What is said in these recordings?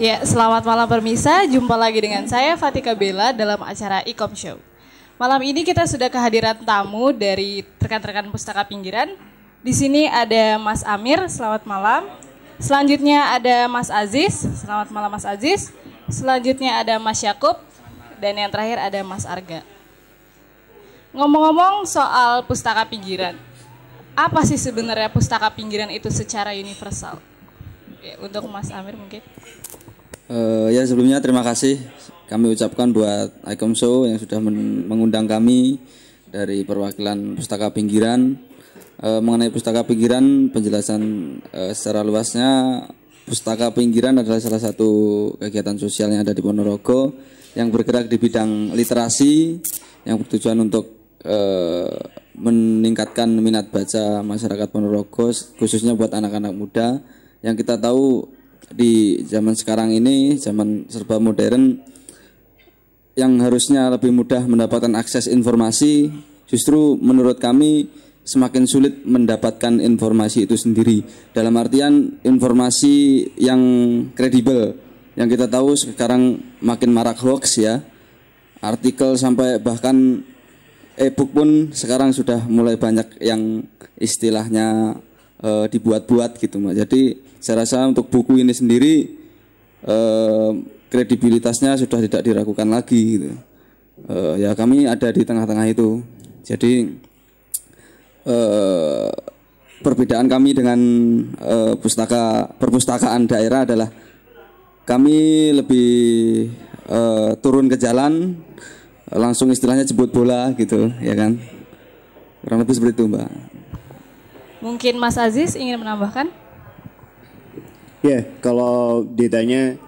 Ya, selamat malam permisa. Jumpa lagi dengan saya Fatika Bella dalam acara Ikom Show. Malam ini kita sudah kehadiran tamu dari rekan-rekan Pustaka Pinggiran. Di sini ada Mas Amir, selamat malam. Selanjutnya ada Mas Aziz, selamat malam Mas Aziz. Selanjutnya ada Mas Yakub dan yang terakhir ada Mas Arga. Ngomong-ngomong soal pustaka pinggiran, apa sih sebenarnya pustaka pinggiran itu secara universal? Oke, ya, untuk Mas Amir mungkin. Uh, ya sebelumnya terima kasih kami ucapkan buat Icom Show yang sudah mengundang kami dari perwakilan pustaka pinggiran uh, mengenai pustaka pinggiran penjelasan uh, secara luasnya pustaka pinggiran adalah salah satu kegiatan sosial yang ada di Ponorogo yang bergerak di bidang literasi yang bertujuan untuk uh, meningkatkan minat baca masyarakat Ponorogo khususnya buat anak-anak muda yang kita tahu di zaman sekarang ini, zaman serba modern, yang harusnya lebih mudah mendapatkan akses informasi, justru menurut kami semakin sulit mendapatkan informasi itu sendiri. Dalam artian informasi yang kredibel, yang kita tahu sekarang makin marak hoax ya, artikel sampai bahkan e-book pun sekarang sudah mulai banyak yang istilahnya uh, dibuat-buat gitu mbak. Jadi saya rasa untuk buku ini sendiri uh, kredibilitasnya sudah tidak diragukan lagi gitu. Uh, ya kami ada di tengah-tengah itu. Jadi uh, perbedaan kami dengan uh, pustaka perpustakaan daerah adalah kami lebih uh, turun ke jalan langsung istilahnya jemput bola gitu ya kan kurang lebih seperti itu mbak Mungkin Mas Aziz ingin menambahkan? Ya, yeah, kalau ditanya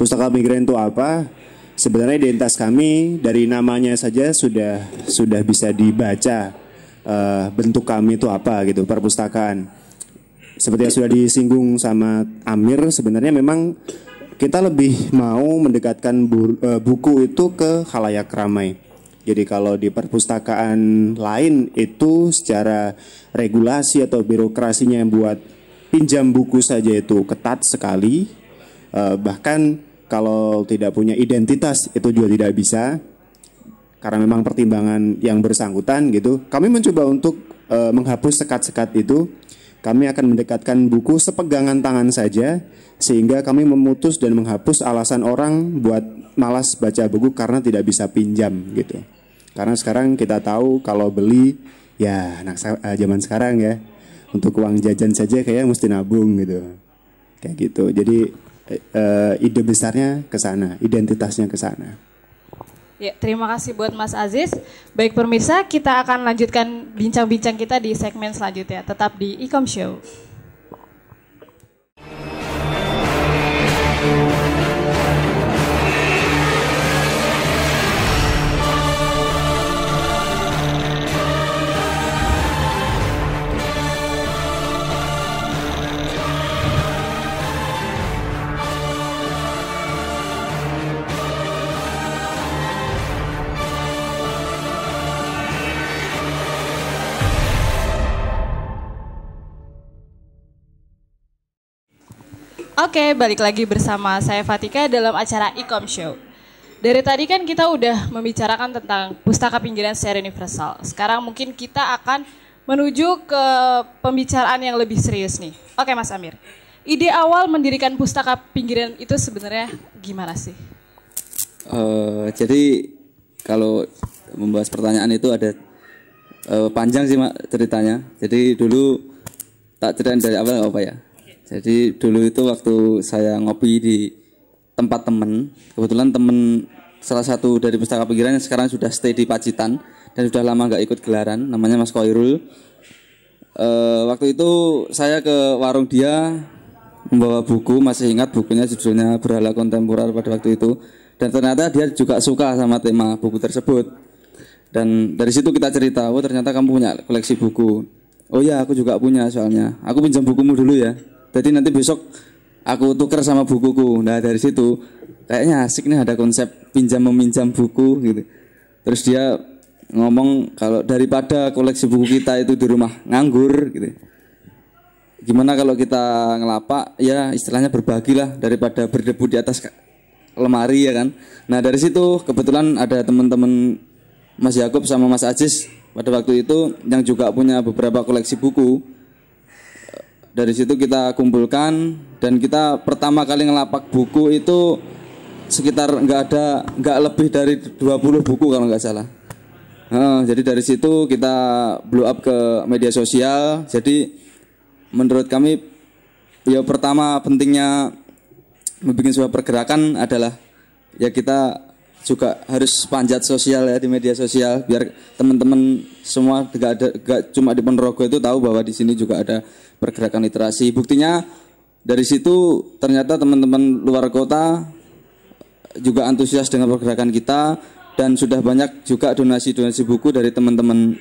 pustaka migran itu apa, sebenarnya identitas kami dari namanya saja sudah sudah bisa dibaca uh, bentuk kami itu apa gitu perpustakaan. Seperti yang sudah disinggung sama Amir, sebenarnya memang kita lebih mau mendekatkan eh, buku itu ke halayak ramai jadi kalau di perpustakaan lain itu secara regulasi atau birokrasinya yang buat pinjam buku saja itu ketat sekali. Eh, bahkan kalau tidak punya identitas itu juga tidak bisa karena memang pertimbangan yang bersangkutan gitu. Kami mencoba untuk eh, menghapus sekat-sekat itu kami akan mendekatkan buku sepegangan tangan saja, sehingga kami memutus dan menghapus alasan orang buat malas baca buku karena tidak bisa pinjam gitu. Karena sekarang kita tahu kalau beli, ya anak eh, zaman sekarang ya, untuk uang jajan saja kayak mesti nabung gitu. Kayak gitu. Jadi eh, eh, ide besarnya ke sana, identitasnya ke sana. Ya, terima kasih buat Mas Aziz. Baik pemirsa, kita akan lanjutkan bincang-bincang kita di segmen selanjutnya, tetap di Ecom Show. Oke, balik lagi bersama saya Fatika dalam acara Ecom Show. Dari tadi kan kita udah membicarakan tentang pustaka pinggiran secara universal. Sekarang mungkin kita akan menuju ke pembicaraan yang lebih serius nih. Oke, Mas Amir. Ide awal mendirikan pustaka pinggiran itu sebenarnya gimana sih? Uh, jadi kalau membahas pertanyaan itu ada uh, panjang sih mak ceritanya. Jadi dulu tak cerita dari awal apa ya? Jadi dulu itu waktu saya ngopi di tempat temen, kebetulan temen salah satu dari pustaka pikiran yang sekarang sudah stay di Pacitan dan sudah lama nggak ikut gelaran, namanya Mas Koirul. E, waktu itu saya ke warung dia membawa buku, masih ingat bukunya judulnya Berhala Kontemporer pada waktu itu. Dan ternyata dia juga suka sama tema buku tersebut. Dan dari situ kita cerita, oh ternyata kamu punya koleksi buku. Oh ya, aku juga punya soalnya. Aku pinjam bukumu dulu ya. Jadi nanti besok aku tuker sama bukuku. Nah dari situ kayaknya asik nih ada konsep pinjam meminjam buku gitu. Terus dia ngomong kalau daripada koleksi buku kita itu di rumah nganggur gitu. Gimana kalau kita ngelapak ya istilahnya berbagi lah daripada berdebu di atas lemari ya kan. Nah dari situ kebetulan ada teman-teman Mas Yakub sama Mas Ajis pada waktu itu yang juga punya beberapa koleksi buku dari situ kita kumpulkan dan kita pertama kali ngelapak buku itu sekitar nggak ada nggak lebih dari 20 buku kalau nggak salah nah, jadi dari situ kita blow up ke media sosial jadi menurut kami ya pertama pentingnya membuat sebuah pergerakan adalah ya kita juga harus panjat sosial ya di media sosial biar teman-teman semua tidak ada gak cuma di Ponorogo itu tahu bahwa di sini juga ada pergerakan literasi. Buktinya dari situ ternyata teman-teman luar kota juga antusias dengan pergerakan kita dan sudah banyak juga donasi-donasi buku dari teman-teman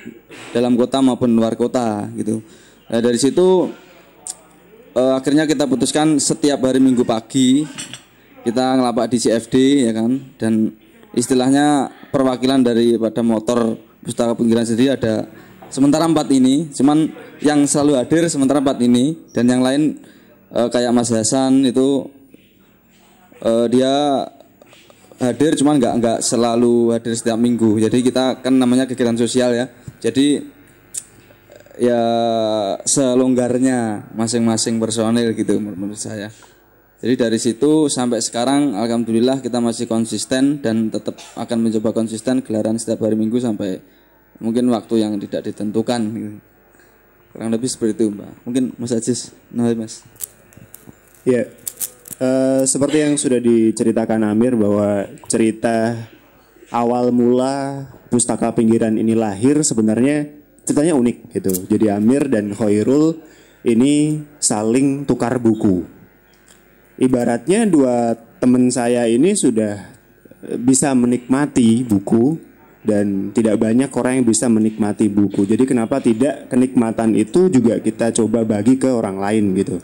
dalam kota maupun luar kota gitu. Nah, dari situ eh, akhirnya kita putuskan setiap hari Minggu pagi kita ngelapak di CFD ya kan dan istilahnya perwakilan daripada motor pustaka pinggiran sendiri ada sementara empat ini cuman yang selalu hadir sementara empat ini dan yang lain uh, kayak Mas Hasan itu uh, dia hadir cuman nggak nggak selalu hadir setiap minggu jadi kita kan namanya kegiatan sosial ya jadi ya selonggarnya masing-masing personil gitu menurut saya jadi dari situ sampai sekarang alhamdulillah kita masih konsisten dan tetap akan mencoba konsisten gelaran setiap hari minggu sampai mungkin waktu yang tidak ditentukan gitu. kurang lebih seperti itu mbak mungkin mas Ajis nah mas ya yeah. uh, seperti yang sudah diceritakan Amir bahwa cerita awal mula pustaka pinggiran ini lahir sebenarnya ceritanya unik gitu jadi Amir dan Khairul ini saling tukar buku ibaratnya dua teman saya ini sudah bisa menikmati buku dan tidak banyak orang yang bisa menikmati buku. Jadi kenapa tidak kenikmatan itu juga kita coba bagi ke orang lain gitu.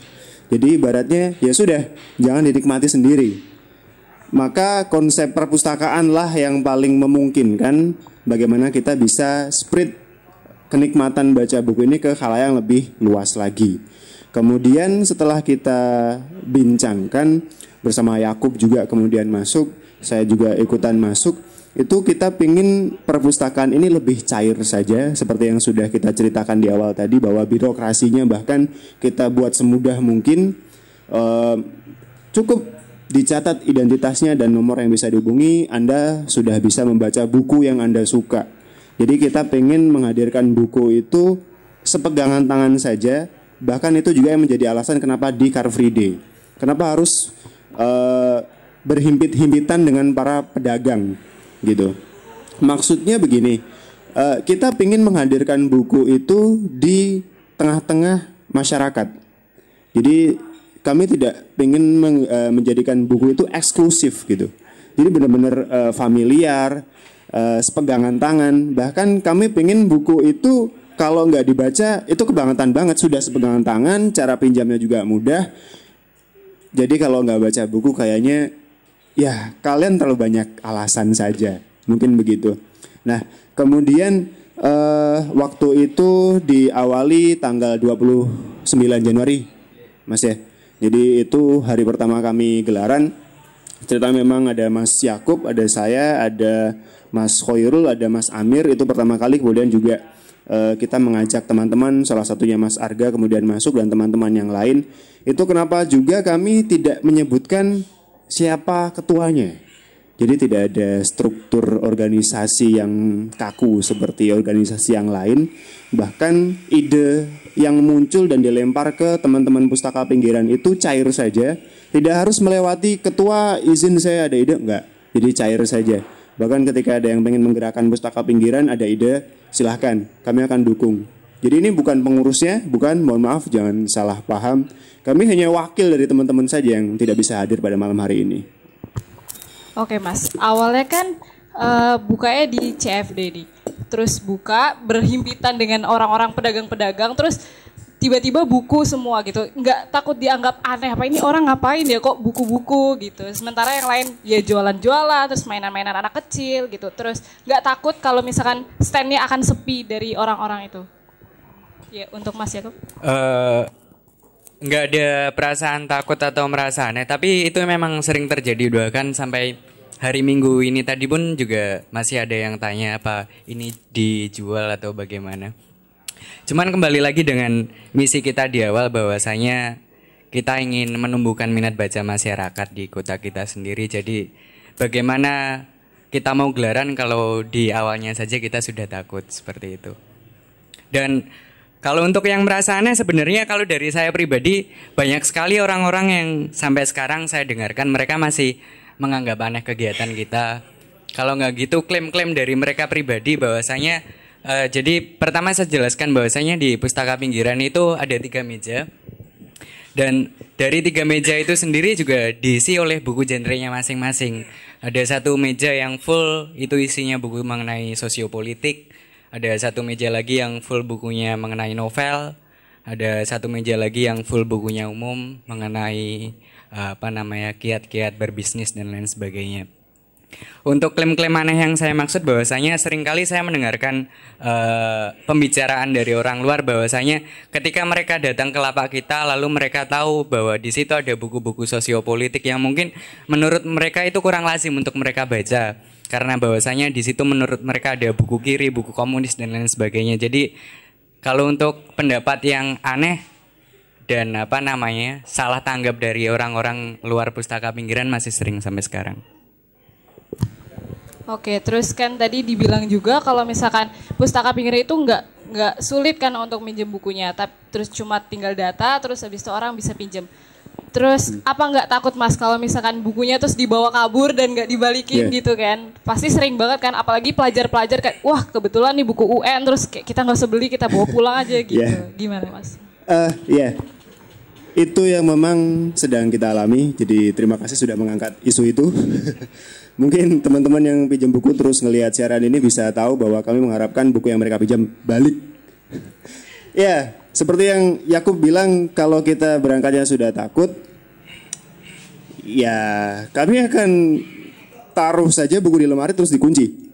Jadi ibaratnya ya sudah, jangan dinikmati sendiri. Maka konsep perpustakaan lah yang paling memungkinkan bagaimana kita bisa spread kenikmatan baca buku ini ke hal yang lebih luas lagi. Kemudian setelah kita bincangkan bersama Yakub juga kemudian masuk, saya juga ikutan masuk itu kita pingin perpustakaan ini lebih cair saja seperti yang sudah kita ceritakan di awal tadi bahwa birokrasinya bahkan kita buat semudah mungkin uh, cukup dicatat identitasnya dan nomor yang bisa dihubungi, Anda sudah bisa membaca buku yang Anda suka. Jadi kita pengen menghadirkan buku itu sepegangan tangan saja, bahkan itu juga yang menjadi alasan kenapa di Car Free Day. Kenapa harus uh, berhimpit-himpitan dengan para pedagang gitu. Maksudnya begini, eh, kita ingin menghadirkan buku itu di tengah-tengah masyarakat. Jadi kami tidak ingin eh, menjadikan buku itu eksklusif gitu. Jadi benar-benar eh, familiar, sepegangan tangan. Bahkan kami ingin buku itu kalau nggak dibaca itu kebangetan banget sudah sepegangan tangan, cara pinjamnya juga mudah. Jadi kalau nggak baca buku kayaknya Ya, kalian terlalu banyak alasan saja. Mungkin begitu. Nah, kemudian eh, waktu itu diawali tanggal 29 Januari, Mas ya. Jadi itu hari pertama kami gelaran. Cerita memang ada Mas Yakub, ada saya, ada Mas Khoirul, ada Mas Amir. Itu pertama kali kemudian juga eh, kita mengajak teman-teman, salah satunya Mas Arga kemudian masuk dan teman-teman yang lain. Itu kenapa juga kami tidak menyebutkan siapa ketuanya. Jadi tidak ada struktur organisasi yang kaku seperti organisasi yang lain. Bahkan ide yang muncul dan dilempar ke teman-teman pustaka pinggiran itu cair saja. Tidak harus melewati ketua izin saya ada ide enggak. Jadi cair saja. Bahkan ketika ada yang ingin menggerakkan pustaka pinggiran ada ide, silahkan kami akan dukung. Jadi ini bukan pengurusnya, bukan mohon maaf jangan salah paham. Kami hanya wakil dari teman-teman saja yang tidak bisa hadir pada malam hari ini. Oke mas, awalnya kan uh, bukanya di CFD nih. Terus buka berhimpitan dengan orang-orang pedagang-pedagang. Terus tiba-tiba buku semua gitu. Nggak takut dianggap aneh apa ini orang ngapain ya kok buku-buku gitu. Sementara yang lain ya jualan-jualan, terus mainan-mainan anak kecil gitu. Terus nggak takut kalau misalkan standnya akan sepi dari orang-orang itu. Ya untuk Mas Yaakob. Uh, eh, nggak ada perasaan takut atau merasa aneh tapi itu memang sering terjadi kan sampai hari minggu ini tadi pun juga masih ada yang tanya apa ini dijual atau bagaimana cuman kembali lagi dengan misi kita di awal bahwasanya kita ingin menumbuhkan minat baca masyarakat di kota kita sendiri jadi bagaimana kita mau gelaran kalau di awalnya saja kita sudah takut seperti itu dan kalau untuk yang merasa aneh sebenarnya kalau dari saya pribadi banyak sekali orang-orang yang sampai sekarang saya dengarkan mereka masih menganggap aneh kegiatan kita. Kalau nggak gitu klaim-klaim dari mereka pribadi bahwasanya uh, jadi pertama saya jelaskan bahwasanya di pustaka pinggiran itu ada tiga meja dan dari tiga meja itu sendiri juga diisi oleh buku genrenya masing-masing. Ada satu meja yang full itu isinya buku mengenai sosiopolitik, ada satu meja lagi yang full bukunya mengenai novel, ada satu meja lagi yang full bukunya umum mengenai eh, apa namanya kiat-kiat berbisnis dan lain sebagainya. Untuk klaim-klaim aneh yang saya maksud bahwasanya seringkali saya mendengarkan uh, pembicaraan dari orang luar bahwasanya ketika mereka datang ke lapak kita lalu mereka tahu bahwa di situ ada buku-buku sosiopolitik yang mungkin menurut mereka itu kurang lazim untuk mereka baca karena bahwasanya di situ menurut mereka ada buku kiri, buku komunis dan lain sebagainya. Jadi kalau untuk pendapat yang aneh dan apa namanya salah tanggap dari orang-orang luar pustaka pinggiran masih sering sampai sekarang. Oke, terus kan tadi dibilang juga kalau misalkan pustaka pinggir itu nggak nggak sulit kan untuk minjem bukunya, tapi terus cuma tinggal data, terus habis itu orang bisa pinjem. Terus hmm. apa nggak takut mas kalau misalkan bukunya terus dibawa kabur dan nggak dibalikin yeah. gitu kan? Pasti sering banget kan, apalagi pelajar-pelajar kayak wah kebetulan nih buku UN terus kayak kita nggak sebeli kita bawa pulang aja gitu. yeah. Gimana mas? Uh, eh, ya yeah. itu yang memang sedang kita alami. Jadi terima kasih sudah mengangkat isu itu. Mungkin teman-teman yang pinjam buku terus ngelihat siaran ini bisa tahu bahwa kami mengharapkan buku yang mereka pinjam balik. ya. yeah seperti yang Yakub bilang kalau kita berangkatnya sudah takut ya kami akan taruh saja buku di lemari terus dikunci.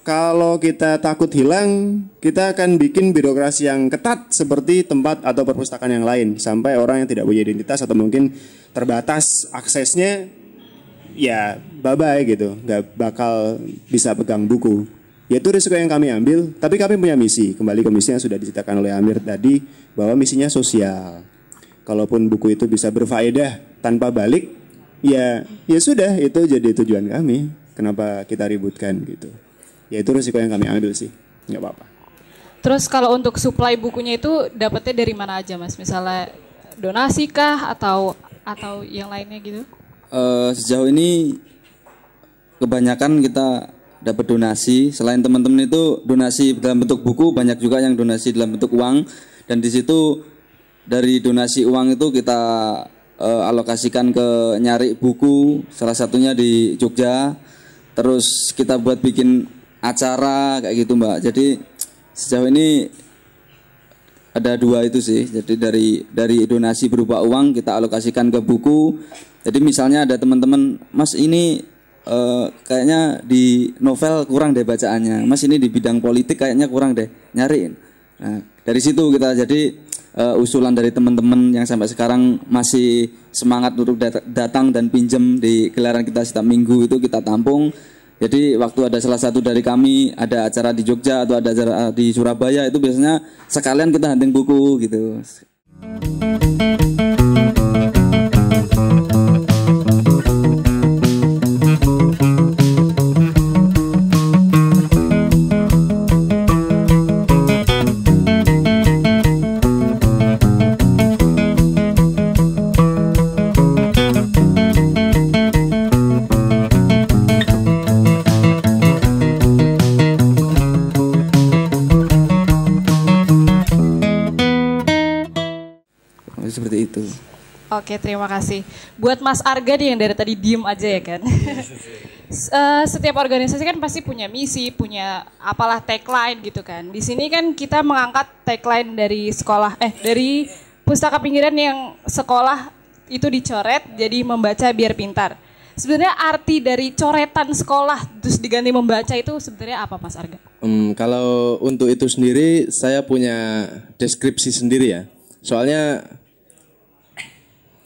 Kalau kita takut hilang, kita akan bikin birokrasi yang ketat seperti tempat atau perpustakaan yang lain sampai orang yang tidak punya identitas atau mungkin terbatas aksesnya ya bye bye gitu, nggak bakal bisa pegang buku. Yaitu risiko yang kami ambil, tapi kami punya misi. Kembali ke misi yang sudah diceritakan oleh Amir tadi, bahwa misinya sosial. Kalaupun buku itu bisa berfaedah tanpa balik, ya ya sudah, itu jadi tujuan kami. Kenapa kita ributkan gitu. Ya itu risiko yang kami ambil sih, nggak apa-apa. Terus kalau untuk supply bukunya itu dapatnya dari mana aja mas? Misalnya donasi kah atau atau yang lainnya gitu? Uh, sejauh ini kebanyakan kita dapat donasi. Selain teman-teman itu donasi dalam bentuk buku, banyak juga yang donasi dalam bentuk uang. Dan di situ dari donasi uang itu kita uh, alokasikan ke nyari buku, salah satunya di Jogja. Terus kita buat bikin acara kayak gitu, Mbak. Jadi sejauh ini ada dua itu sih. Jadi dari dari donasi berupa uang kita alokasikan ke buku. Jadi misalnya ada teman-teman, Mas ini uh, kayaknya di novel kurang deh bacaannya. Mas ini di bidang politik kayaknya kurang deh nyariin. Nah, dari situ kita jadi uh, usulan dari teman-teman yang sampai sekarang masih semangat untuk datang dan pinjem di gelaran kita setiap minggu itu kita tampung. Jadi waktu ada salah satu dari kami ada acara di Jogja atau ada acara di Surabaya itu biasanya sekalian kita hunting buku gitu. Thank Oke, terima kasih. Buat Mas Arga nih yang dari tadi diem aja ya kan. Eh, setiap organisasi kan pasti punya misi, punya apalah tagline gitu kan. Di sini kan kita mengangkat tagline dari sekolah, eh dari pustaka pinggiran yang sekolah itu dicoret jadi membaca biar pintar. Sebenarnya arti dari coretan sekolah terus diganti membaca itu sebenarnya apa Mas Arga? Um, kalau untuk itu sendiri saya punya deskripsi sendiri ya. Soalnya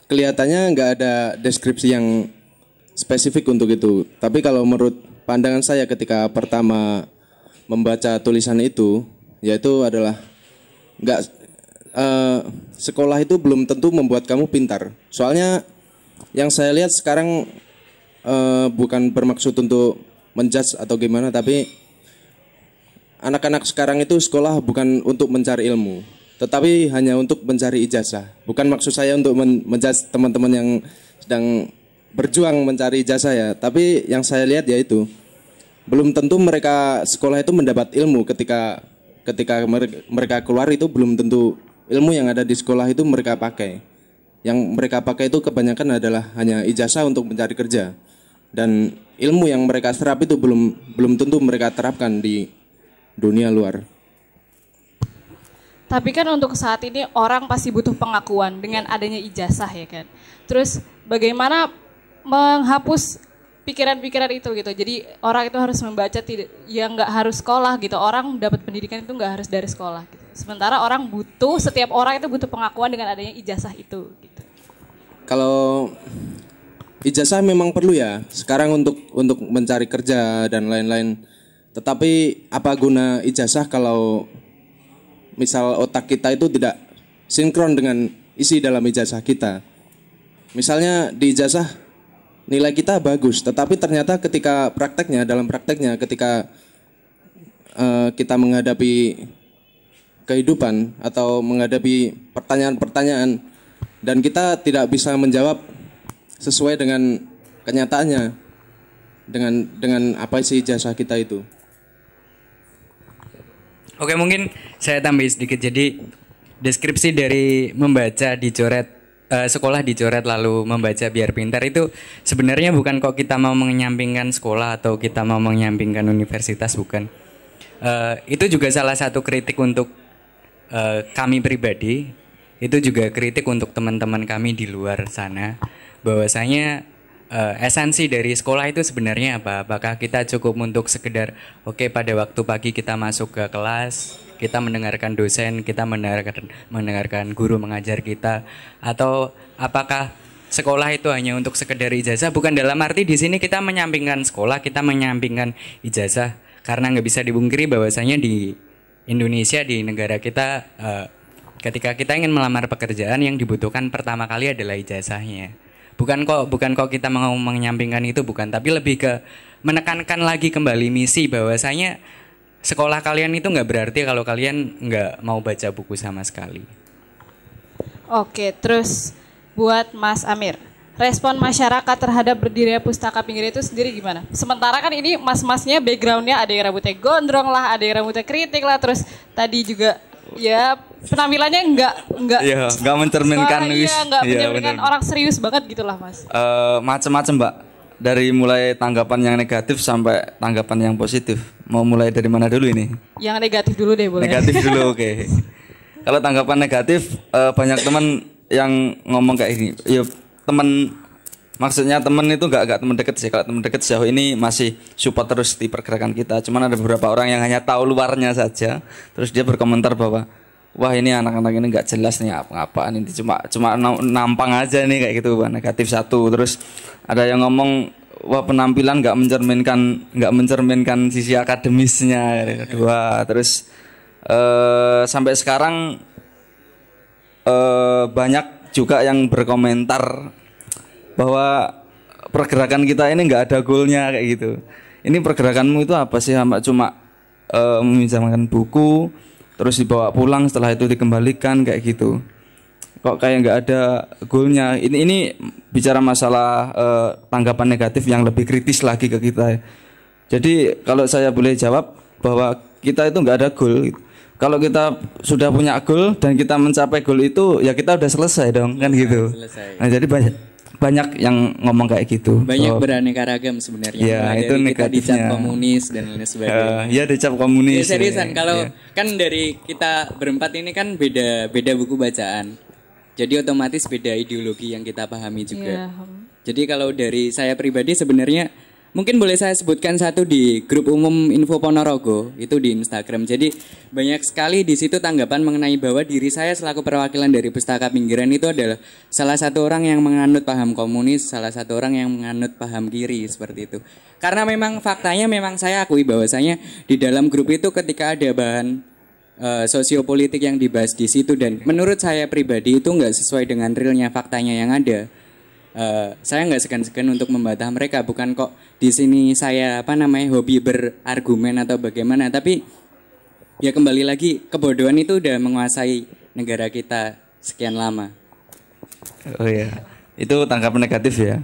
kelihatannya nggak ada deskripsi yang spesifik untuk itu. Tapi kalau menurut pandangan saya ketika pertama membaca tulisan itu, yaitu adalah nggak uh, sekolah itu belum tentu membuat kamu pintar. Soalnya yang saya lihat sekarang uh, bukan bermaksud untuk menjudge atau gimana, tapi anak-anak sekarang itu sekolah bukan untuk mencari ilmu, tetapi hanya untuk mencari ijazah. Bukan maksud saya untuk men menjas teman-teman yang sedang berjuang mencari ijazah ya, tapi yang saya lihat yaitu belum tentu mereka sekolah itu mendapat ilmu ketika ketika mereka keluar itu belum tentu ilmu yang ada di sekolah itu mereka pakai. Yang mereka pakai itu kebanyakan adalah hanya ijazah untuk mencari kerja. Dan ilmu yang mereka serap itu belum belum tentu mereka terapkan di dunia luar. Tapi kan untuk saat ini orang pasti butuh pengakuan dengan adanya ijazah ya kan. Terus bagaimana menghapus pikiran-pikiran itu gitu. Jadi orang itu harus membaca tidak yang nggak harus sekolah gitu. Orang dapat pendidikan itu nggak harus dari sekolah. Gitu. Sementara orang butuh setiap orang itu butuh pengakuan dengan adanya ijazah itu. Gitu. Kalau ijazah memang perlu ya. Sekarang untuk untuk mencari kerja dan lain-lain. Tetapi apa guna ijazah kalau misal otak kita itu tidak sinkron dengan isi dalam ijazah kita. Misalnya di ijazah nilai kita bagus, tetapi ternyata ketika prakteknya dalam prakteknya ketika uh, kita menghadapi kehidupan atau menghadapi pertanyaan-pertanyaan dan kita tidak bisa menjawab sesuai dengan kenyataannya dengan dengan apa isi jasa kita itu. Oke mungkin saya tambah sedikit jadi deskripsi dari membaca dicoret uh, sekolah dicoret lalu membaca biar pintar itu sebenarnya bukan kok kita mau menyampingkan sekolah atau kita mau menyampingkan universitas bukan uh, itu juga salah satu kritik untuk uh, kami pribadi itu juga kritik untuk teman-teman kami di luar sana bahwasanya uh, esensi dari sekolah itu sebenarnya apa? Apakah kita cukup untuk sekedar oke okay, pada waktu pagi kita masuk ke kelas, kita mendengarkan dosen, kita mendengarkan mendengarkan guru mengajar kita atau apakah sekolah itu hanya untuk sekedar ijazah? Bukan dalam arti di sini kita menyampingkan sekolah, kita menyampingkan ijazah karena nggak bisa dibungkiri bahwasanya di Indonesia di negara kita uh, ketika kita ingin melamar pekerjaan yang dibutuhkan pertama kali adalah ijazahnya bukan kok bukan kok kita mau menyampingkan itu bukan tapi lebih ke menekankan lagi kembali misi bahwasanya sekolah kalian itu nggak berarti kalau kalian nggak mau baca buku sama sekali oke terus buat Mas Amir respon masyarakat terhadap berdirinya pustaka pinggir itu sendiri gimana? Sementara kan ini mas-masnya backgroundnya ada yang rambutnya gondrong lah, ada yang rambutnya kritik lah, terus tadi juga ya penampilannya enggak enggak iya, nggak mencerminkan wis iya, iya, mencerminkan orang serius banget gitulah mas uh, macem-macem mbak dari mulai tanggapan yang negatif sampai tanggapan yang positif mau mulai dari mana dulu ini yang negatif dulu deh boleh negatif dulu oke okay. kalau tanggapan negatif uh, banyak teman yang ngomong kayak ini ya teman maksudnya teman itu enggak enggak temen deket sih kalau teman deket sejauh ini masih support terus di pergerakan kita cuman ada beberapa orang yang hanya tahu luarnya saja terus dia berkomentar bahwa wah ini anak-anak ini nggak jelas nih apa-apaan ini cuma cuma nampang aja nih kayak gitu negatif satu terus ada yang ngomong wah penampilan nggak mencerminkan nggak mencerminkan sisi akademisnya gitu. kedua terus uh, sampai sekarang uh, banyak juga yang berkomentar bahwa pergerakan kita ini nggak ada goalnya kayak gitu ini pergerakanmu itu apa sih sama cuma uh, meminjamkan buku terus dibawa pulang setelah itu dikembalikan kayak gitu kok kayak nggak ada goalnya ini ini bicara masalah eh, tanggapan negatif yang lebih kritis lagi ke kita jadi kalau saya boleh jawab bahwa kita itu nggak ada goal kalau kita sudah punya goal dan kita mencapai goal itu ya kita udah selesai dong kan iya, gitu nah jadi banyak banyak yang ngomong kayak gitu. Banyak so, beraneka ragam sebenarnya. Ya, nah, itu kita dicap komunis dan lain sebagainya. Uh, ya dicap komunis. Ya seriusan kalau ya. kan dari kita berempat ini kan beda beda buku bacaan. Jadi otomatis beda ideologi yang kita pahami juga. Ya. Jadi kalau dari saya pribadi sebenarnya mungkin boleh saya sebutkan satu di grup umum Info Ponorogo itu di Instagram. Jadi banyak sekali di situ tanggapan mengenai bahwa diri saya selaku perwakilan dari pustaka pinggiran itu adalah salah satu orang yang menganut paham komunis, salah satu orang yang menganut paham kiri seperti itu. Karena memang faktanya memang saya akui bahwasanya di dalam grup itu ketika ada bahan uh, sosiopolitik yang dibahas di situ dan menurut saya pribadi itu nggak sesuai dengan realnya faktanya yang ada uh, saya nggak segan-segan untuk membantah mereka bukan kok di sini saya apa namanya hobi berargumen atau bagaimana tapi ya kembali lagi kebodohan itu udah menguasai negara kita sekian lama. Oh ya, itu tanggapan negatif ya.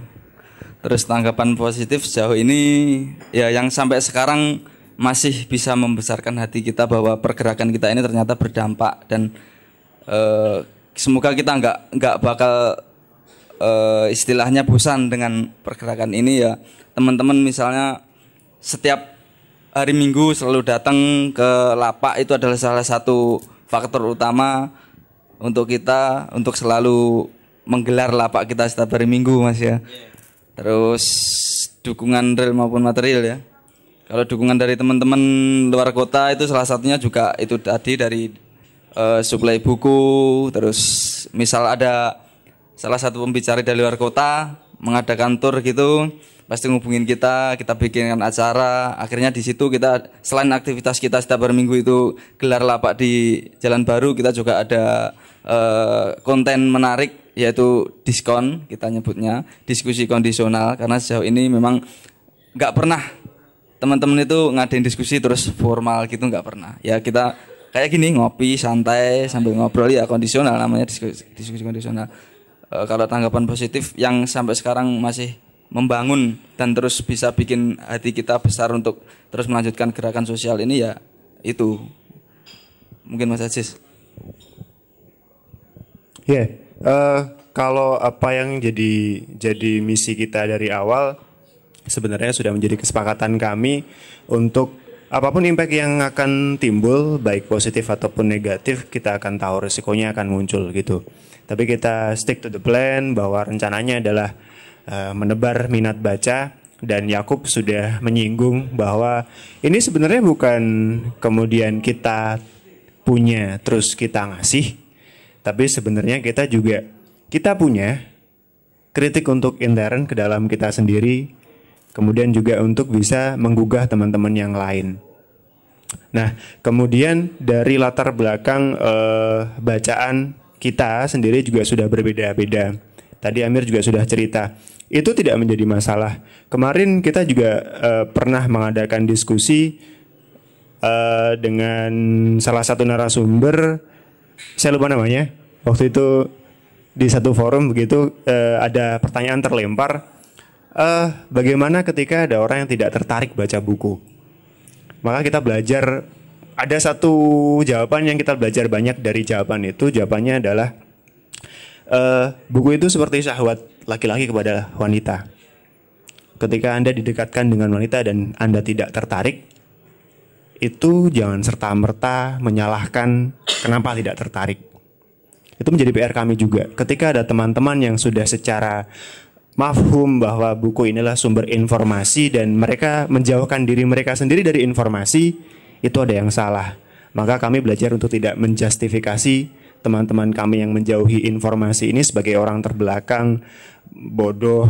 Terus tanggapan positif sejauh ini ya yang sampai sekarang masih bisa membesarkan hati kita bahwa pergerakan kita ini ternyata berdampak dan uh, semoga kita nggak nggak bakal uh, istilahnya bosan dengan pergerakan ini ya teman-teman misalnya setiap hari Minggu selalu datang ke lapak itu adalah salah satu faktor utama untuk kita untuk selalu menggelar lapak kita setiap hari Minggu Mas ya. Iya. Terus dukungan real maupun material ya. Kalau dukungan dari teman-teman luar kota itu salah satunya juga itu tadi dari uh, suplai buku, terus misal ada salah satu pembicara dari luar kota mengadakan tour gitu pasti ngubungin kita kita bikinkan acara akhirnya di situ kita selain aktivitas kita setiap hari minggu itu gelar lapak di Jalan Baru kita juga ada uh, konten menarik yaitu diskon kita nyebutnya diskusi kondisional karena sejauh ini memang nggak pernah teman-teman itu ngadain diskusi terus formal gitu nggak pernah ya kita kayak gini ngopi santai sambil ngobrol ya kondisional namanya diskusi, diskusi kondisional Eh, kalau tanggapan positif yang sampai sekarang masih membangun dan terus bisa bikin hati kita besar untuk terus melanjutkan gerakan sosial ini ya itu mungkin Mas Aziz. Ya, yeah. uh, kalau apa yang jadi jadi misi kita dari awal sebenarnya sudah menjadi kesepakatan kami untuk apapun impact yang akan timbul baik positif ataupun negatif kita akan tahu resikonya akan muncul gitu tapi kita stick to the plan bahwa rencananya adalah uh, menebar minat baca dan Yakub sudah menyinggung bahwa ini sebenarnya bukan kemudian kita punya terus kita ngasih tapi sebenarnya kita juga kita punya kritik untuk intern ke dalam kita sendiri Kemudian juga untuk bisa menggugah teman-teman yang lain. Nah, kemudian dari latar belakang eh, bacaan kita sendiri juga sudah berbeda-beda. Tadi Amir juga sudah cerita, itu tidak menjadi masalah. Kemarin kita juga eh, pernah mengadakan diskusi eh, dengan salah satu narasumber, saya lupa namanya. Waktu itu di satu forum begitu eh, ada pertanyaan terlempar uh, bagaimana ketika ada orang yang tidak tertarik baca buku. Maka kita belajar ada satu jawaban yang kita belajar banyak dari jawaban itu. Jawabannya adalah uh, buku itu seperti syahwat laki-laki kepada wanita. Ketika Anda didekatkan dengan wanita dan Anda tidak tertarik, itu jangan serta-merta menyalahkan kenapa tidak tertarik. Itu menjadi PR kami juga. Ketika ada teman-teman yang sudah secara mafhum bahwa buku inilah sumber informasi dan mereka menjauhkan diri mereka sendiri dari informasi itu ada yang salah. Maka kami belajar untuk tidak menjustifikasi teman-teman kami yang menjauhi informasi ini sebagai orang terbelakang, bodoh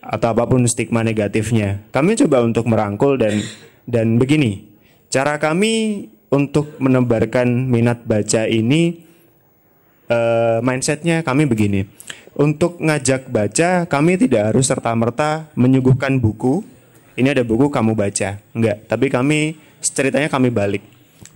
atau apapun stigma negatifnya. Kami coba untuk merangkul dan dan begini. Cara kami untuk menebarkan minat baca ini uh, mindsetnya kami begini. Untuk ngajak baca, kami tidak harus serta-merta menyuguhkan buku. Ini ada buku kamu baca, enggak. Tapi kami ceritanya kami balik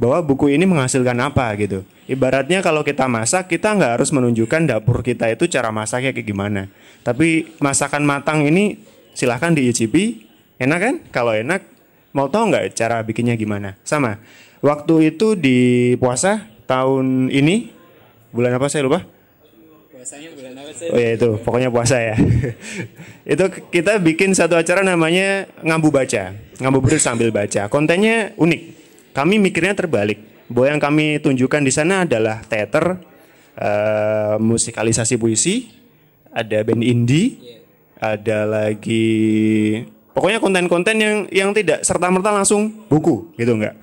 bahwa buku ini menghasilkan apa gitu. Ibaratnya kalau kita masak, kita nggak harus menunjukkan dapur kita itu cara masaknya kayak gimana. Tapi masakan matang ini silahkan diicipi, enak kan? Kalau enak, mau tahu nggak cara bikinnya gimana? Sama. Waktu itu di puasa tahun ini bulan apa saya lupa puasanya bulan apa saya oh ya itu pokoknya puasa ya itu kita bikin satu acara namanya ngambu baca ngambu Baca sambil baca kontennya unik kami mikirnya terbalik bahwa yang kami tunjukkan di sana adalah teater uh, musikalisasi puisi ada band indie ada lagi pokoknya konten-konten yang yang tidak serta merta langsung buku gitu enggak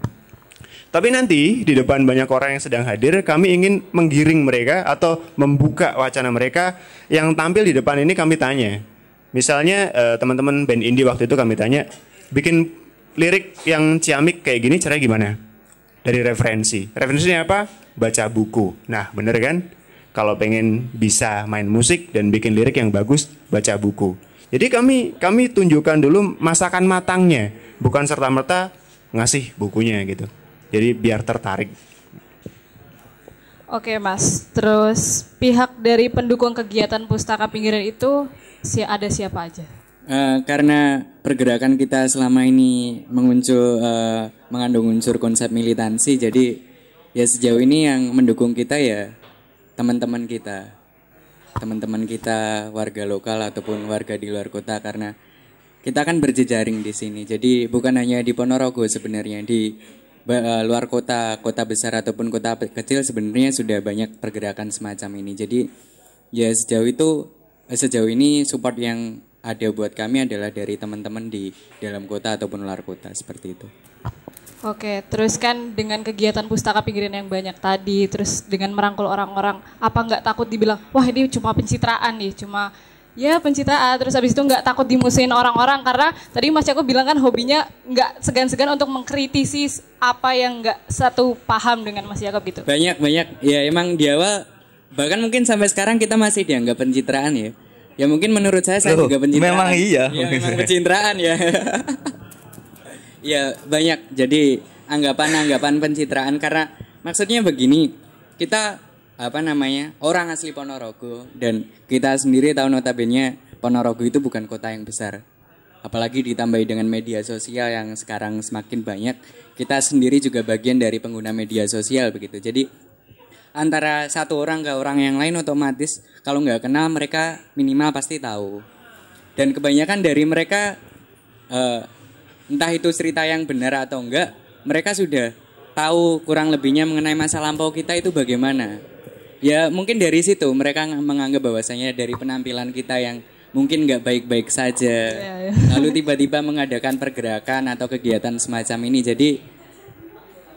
tapi nanti di depan banyak orang yang sedang hadir, kami ingin menggiring mereka atau membuka wacana mereka yang tampil di depan ini kami tanya. Misalnya eh, teman-teman band indie waktu itu kami tanya, bikin lirik yang ciamik kayak gini cara gimana? Dari referensi. Referensinya apa? Baca buku. Nah, bener kan? Kalau pengen bisa main musik dan bikin lirik yang bagus, baca buku. Jadi kami kami tunjukkan dulu masakan matangnya, bukan serta merta ngasih bukunya gitu. Jadi biar tertarik. Oke mas, terus pihak dari pendukung kegiatan pustaka pinggiran itu si ada siapa aja? Uh, karena pergerakan kita selama ini menguncul uh, mengandung unsur konsep militansi, jadi ya sejauh ini yang mendukung kita ya teman-teman kita, teman-teman kita warga lokal ataupun warga di luar kota karena kita kan berjejaring di sini. Jadi bukan hanya di Ponorogo sebenarnya di Eh, luar kota, kota besar ataupun kota kecil sebenarnya sudah banyak pergerakan semacam ini. Jadi ya sejauh itu eh, sejauh ini support yang ada buat kami adalah dari teman-teman di dalam kota ataupun luar kota seperti itu. Oke, terus kan dengan kegiatan pustaka pinggiran yang banyak tadi, terus dengan merangkul orang-orang, apa nggak takut dibilang, wah ini cuma pencitraan nih, cuma ya pencitraan. terus habis itu nggak takut dimusuhin orang-orang karena tadi Mas Ceko bilang kan hobinya nggak segan-segan untuk mengkritisi apa yang nggak satu paham dengan Mas Yakob gitu banyak banyak ya emang di awal bahkan mungkin sampai sekarang kita masih dianggap pencitraan ya ya mungkin menurut saya saya Loh, juga pencitraan memang iya ya, memang pencitraan ya ya banyak jadi anggapan-anggapan pencitraan karena maksudnya begini kita apa namanya orang asli Ponorogo dan kita sendiri tahu notabene Ponorogo itu bukan kota yang besar apalagi ditambahi dengan media sosial yang sekarang semakin banyak kita sendiri juga bagian dari pengguna media sosial begitu jadi antara satu orang ke orang yang lain otomatis kalau nggak kenal mereka minimal pasti tahu dan kebanyakan dari mereka uh, entah itu cerita yang benar atau enggak mereka sudah tahu kurang lebihnya mengenai masa lampau kita itu bagaimana ya mungkin dari situ mereka menganggap bahwasanya dari penampilan kita yang mungkin nggak baik-baik saja iya, iya. lalu tiba-tiba mengadakan pergerakan atau kegiatan semacam ini jadi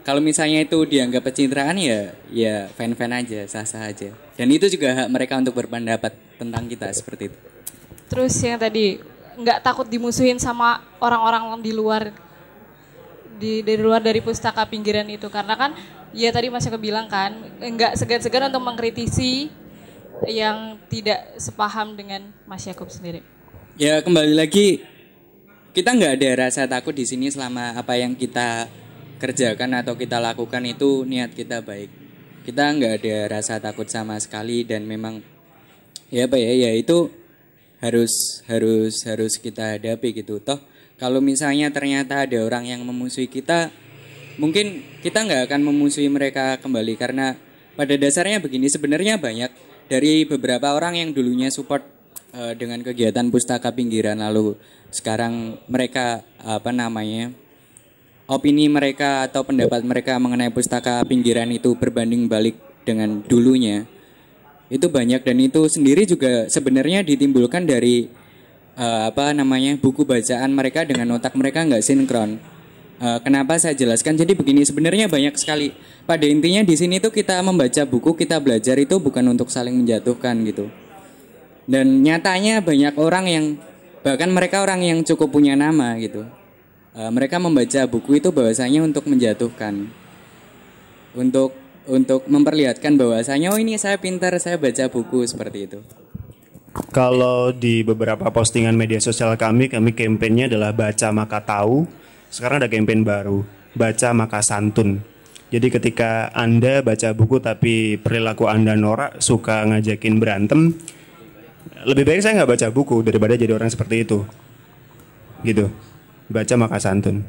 kalau misalnya itu dianggap pencitraan ya ya fan-fan aja sah-sah aja dan itu juga hak mereka untuk berpendapat tentang kita seperti itu terus yang tadi nggak takut dimusuhin sama orang-orang di luar di dari luar dari pustaka pinggiran itu karena kan ya tadi masih kebilang kan enggak segan-segan untuk mengkritisi yang tidak sepaham dengan Mas Yakub sendiri. Ya kembali lagi kita nggak ada rasa takut di sini selama apa yang kita kerjakan atau kita lakukan itu niat kita baik. Kita nggak ada rasa takut sama sekali dan memang ya apa ya ya itu harus harus harus kita hadapi gitu toh kalau misalnya ternyata ada orang yang memusuhi kita, mungkin kita nggak akan memusuhi mereka kembali karena pada dasarnya begini sebenarnya banyak dari beberapa orang yang dulunya support uh, dengan kegiatan pustaka pinggiran lalu sekarang mereka apa namanya opini mereka atau pendapat mereka mengenai pustaka pinggiran itu berbanding balik dengan dulunya itu banyak dan itu sendiri juga sebenarnya ditimbulkan dari uh, apa namanya buku bacaan mereka dengan otak mereka nggak sinkron. Uh, kenapa saya jelaskan? Jadi begini, sebenarnya banyak sekali. Pada intinya di sini tuh kita membaca buku, kita belajar itu bukan untuk saling menjatuhkan gitu. Dan nyatanya banyak orang yang bahkan mereka orang yang cukup punya nama gitu. Uh, mereka membaca buku itu bahwasanya untuk menjatuhkan. Untuk untuk memperlihatkan bahwasanya oh ini saya pintar, saya baca buku seperti itu. Kalau di beberapa postingan media sosial kami, kami kampanyenya adalah baca maka tahu. Sekarang ada kampanye baru, baca maka santun. Jadi ketika Anda baca buku tapi perilaku Anda norak, suka ngajakin berantem, lebih baik saya nggak baca buku daripada jadi orang seperti itu. Gitu. Baca maka santun.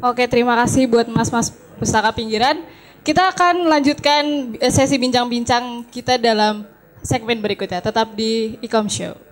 Oke, terima kasih buat mas-mas pustaka pinggiran. Kita akan melanjutkan sesi bincang-bincang kita dalam segmen berikutnya tetap di Ecom Show.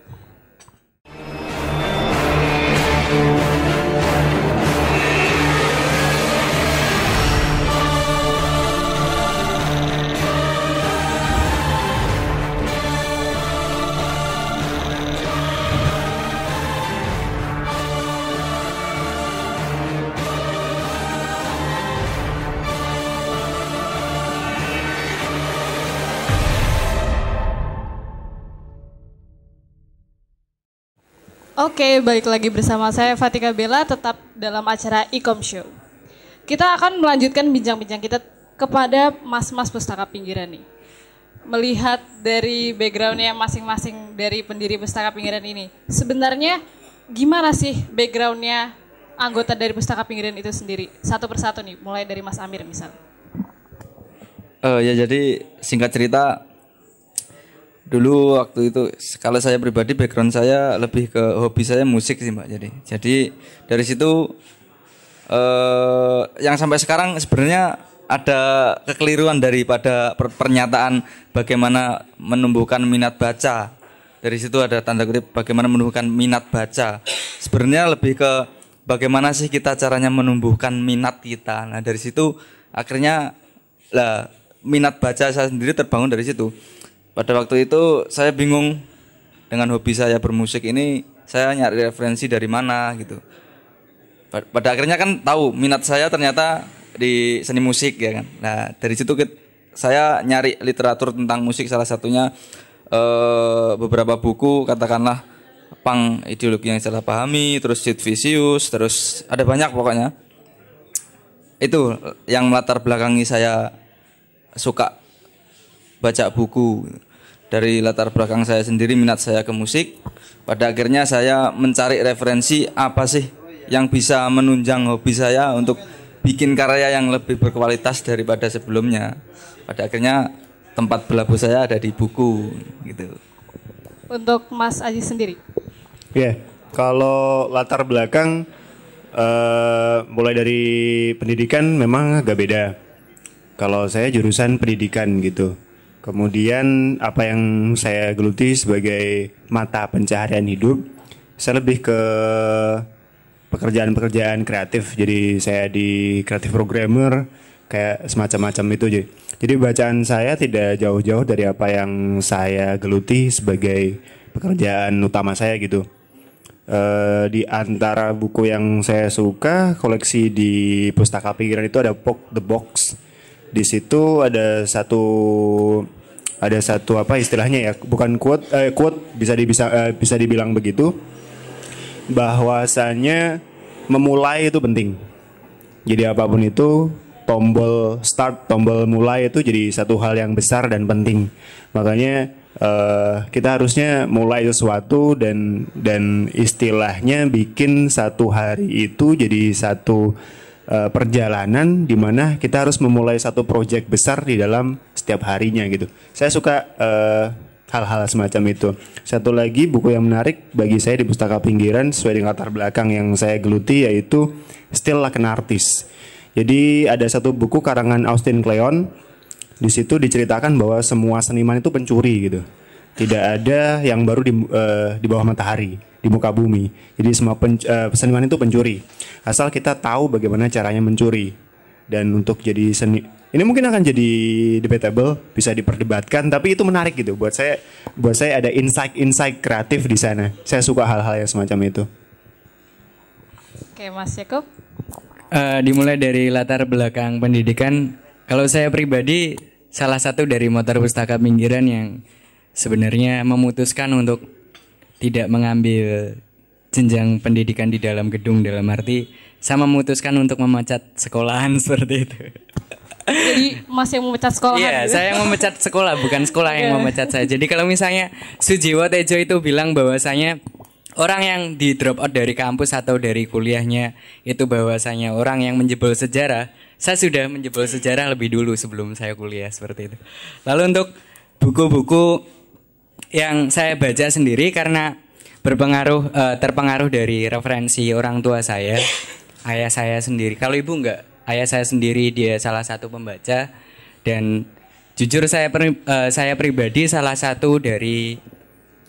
Oke, balik lagi bersama saya Fatika Bella tetap dalam acara Ecom Show. Kita akan melanjutkan bincang-bincang kita kepada mas-mas pustaka pinggiran nih. Melihat dari backgroundnya masing-masing dari pendiri pustaka pinggiran ini, sebenarnya gimana sih backgroundnya anggota dari pustaka pinggiran itu sendiri? Satu persatu nih, mulai dari Mas Amir misal. Uh, ya jadi singkat cerita dulu waktu itu kalau saya pribadi background saya lebih ke hobi saya musik sih mbak jadi jadi dari situ eh, yang sampai sekarang sebenarnya ada kekeliruan daripada pernyataan bagaimana menumbuhkan minat baca dari situ ada tanda kutip bagaimana menumbuhkan minat baca sebenarnya lebih ke bagaimana sih kita caranya menumbuhkan minat kita nah dari situ akhirnya lah minat baca saya sendiri terbangun dari situ pada waktu itu saya bingung dengan hobi saya bermusik ini saya nyari referensi dari mana gitu pada akhirnya kan tahu minat saya ternyata di seni musik ya kan nah dari situ ke, saya nyari literatur tentang musik salah satunya eh, beberapa buku katakanlah pang ideologi yang salah pahami terus Sid Vicious terus ada banyak pokoknya itu yang melatar belakangi saya suka baca buku dari latar belakang saya sendiri minat saya ke musik pada akhirnya saya mencari referensi apa sih yang bisa menunjang hobi saya untuk bikin karya yang lebih berkualitas daripada sebelumnya pada akhirnya tempat berlaku saya ada di buku gitu untuk Mas Aji sendiri ya yeah, kalau latar belakang uh, mulai dari pendidikan memang agak beda kalau saya jurusan pendidikan gitu Kemudian apa yang saya geluti sebagai mata pencaharian hidup, saya lebih ke pekerjaan-pekerjaan kreatif. Jadi saya di kreatif programmer kayak semacam macam itu jadi. Jadi bacaan saya tidak jauh-jauh dari apa yang saya geluti sebagai pekerjaan utama saya gitu. E, di antara buku yang saya suka koleksi di pustaka pikiran itu ada Pok the Box di situ ada satu ada satu apa istilahnya ya bukan quote eh, quote bisa dibisa eh, bisa dibilang begitu bahwasanya memulai itu penting jadi apapun itu tombol start tombol mulai itu jadi satu hal yang besar dan penting makanya eh, kita harusnya mulai sesuatu dan dan istilahnya bikin satu hari itu jadi satu Eh, perjalanan di mana kita harus memulai satu proyek besar di dalam setiap harinya gitu. Saya suka hal eh, hal-hal semacam itu. Satu lagi buku yang menarik bagi saya di pustaka pinggiran sesuai dengan latar belakang yang saya geluti yaitu Still Like an Artist. Jadi ada satu buku karangan Austin Kleon. Di situ diceritakan bahwa semua seniman itu pencuri gitu. Tidak ada yang baru di, uh, di bawah matahari di muka bumi. Jadi semua pen, eh, seniman itu pencuri. Asal kita tahu bagaimana caranya mencuri. Dan untuk jadi seni ini mungkin akan jadi debatable, bisa diperdebatkan, tapi itu menarik gitu buat saya. Buat saya ada insight-insight kreatif di sana. Saya suka hal-hal yang semacam itu. Oke, Mas Jacob Uh, eh, dimulai dari latar belakang pendidikan. Kalau saya pribadi, salah satu dari motor pustaka pinggiran yang sebenarnya memutuskan untuk tidak mengambil jenjang pendidikan di dalam gedung dalam arti sama memutuskan untuk memecat sekolahan seperti itu. Jadi Mas yang memecat sekolah. Iya, gitu? saya yang memecat sekolah, bukan sekolah yang yeah. memecat saya. Jadi kalau misalnya Sujiwo Tejo itu bilang bahwasanya orang yang di drop out dari kampus atau dari kuliahnya itu bahwasanya orang yang menjebol sejarah, saya sudah menjebol sejarah lebih dulu sebelum saya kuliah seperti itu. Lalu untuk buku-buku yang saya baca sendiri karena berpengaruh uh, terpengaruh dari referensi orang tua saya, ayah saya sendiri. Kalau ibu enggak, ayah saya sendiri dia salah satu pembaca dan jujur saya pri, uh, eh, saya pribadi salah satu dari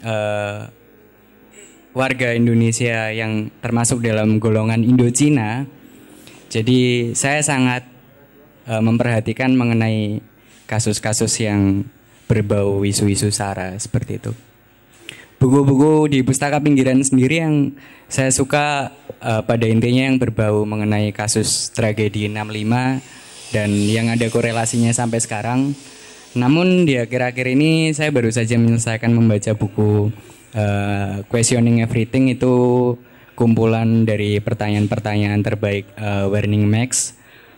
uh, warga Indonesia yang termasuk dalam golongan Indo Cina Jadi saya sangat uh, memperhatikan mengenai kasus-kasus yang berbau isu-isu sara seperti itu. Buku-buku di pustaka pinggiran sendiri yang saya suka uh, pada intinya yang berbau mengenai kasus tragedi 65 dan yang ada korelasinya sampai sekarang. Namun di akhir-akhir ini saya baru saja menyelesaikan membaca buku uh, Questioning Everything itu kumpulan dari pertanyaan-pertanyaan terbaik uh, eh, Warning Max.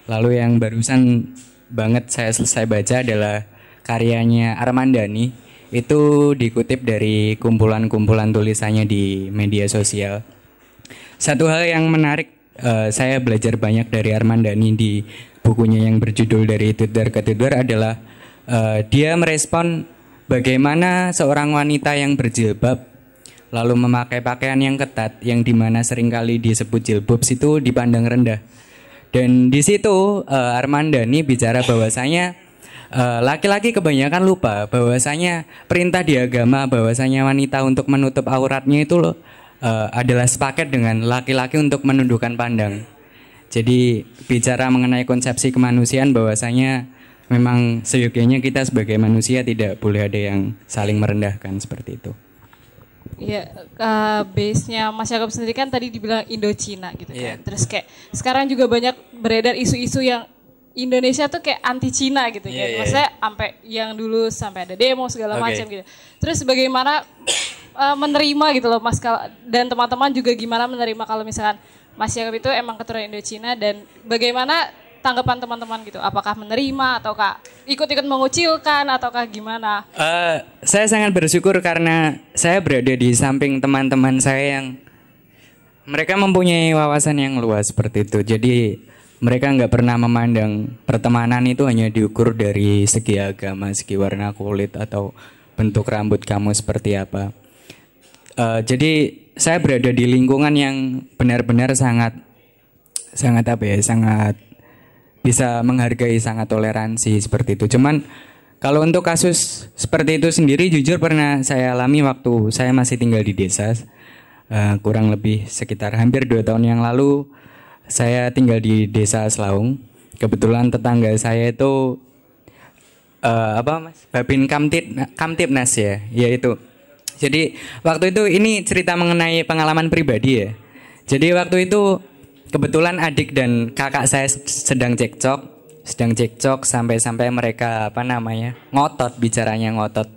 Lalu yang barusan banget saya selesai baca adalah karyanya Armandani itu dikutip dari kumpulan-kumpulan tulisannya di media sosial. Satu hal yang menarik uh, saya belajar banyak dari Armandani di bukunya yang berjudul dari Tudor ke Tudor adalah uh, dia merespon bagaimana seorang wanita yang berjilbab lalu memakai pakaian yang ketat yang dimana seringkali disebut jilbab itu dipandang rendah. Dan di situ uh, Armandani bicara bahwasanya Eh, laki-laki uh, kebanyakan lupa bahwasanya perintah di agama bahwasanya wanita untuk menutup auratnya itu loh uh, adalah sepaket dengan laki-laki untuk menundukkan pandang. Jadi bicara mengenai konsepsi kemanusiaan bahwasanya memang seyogyanya kita sebagai manusia tidak boleh ada yang saling merendahkan seperti itu. Iya, uh, base-nya Mas Yakob sendiri kan tadi dibilang Indo Cina gitu kan. yeah. Terus kayak sekarang juga banyak beredar isu-isu yang Indonesia tuh kayak anti Cina gitu yeah, kan. Yeah. Iya, iya. Maksudnya sampai yang dulu sampai ada demo segala okay. macam gitu. Terus bagaimana uh, menerima gitu loh Mas dan teman-teman juga gimana menerima kalau misalkan Mas Yakub itu emang keturunan Indo-Cina dan bagaimana tanggapan teman-teman gitu? Apakah menerima ataukah ikut-ikut mengucilkan ataukah gimana? Uh, saya sangat bersyukur karena saya berada di samping teman-teman saya yang mereka mempunyai wawasan yang luas seperti itu. Jadi mereka nggak pernah memandang pertemanan itu hanya diukur dari segi agama, segi warna kulit atau bentuk rambut kamu seperti apa. Uh, jadi saya berada di lingkungan yang benar-benar sangat sangat apa ya, sangat bisa menghargai, sangat toleransi seperti itu. Cuman kalau untuk kasus seperti itu sendiri jujur pernah saya alami waktu saya masih tinggal di desa uh, kurang lebih sekitar hampir dua tahun yang lalu saya tinggal di desa Selaung. Kebetulan tetangga saya itu uh, apa mas? Babin Kamtip Kamtipnas ya, yaitu. Jadi waktu itu ini cerita mengenai pengalaman pribadi ya. Jadi waktu itu kebetulan adik dan kakak saya sedang cekcok, sedang cekcok sampai-sampai mereka apa namanya ngotot bicaranya ngotot.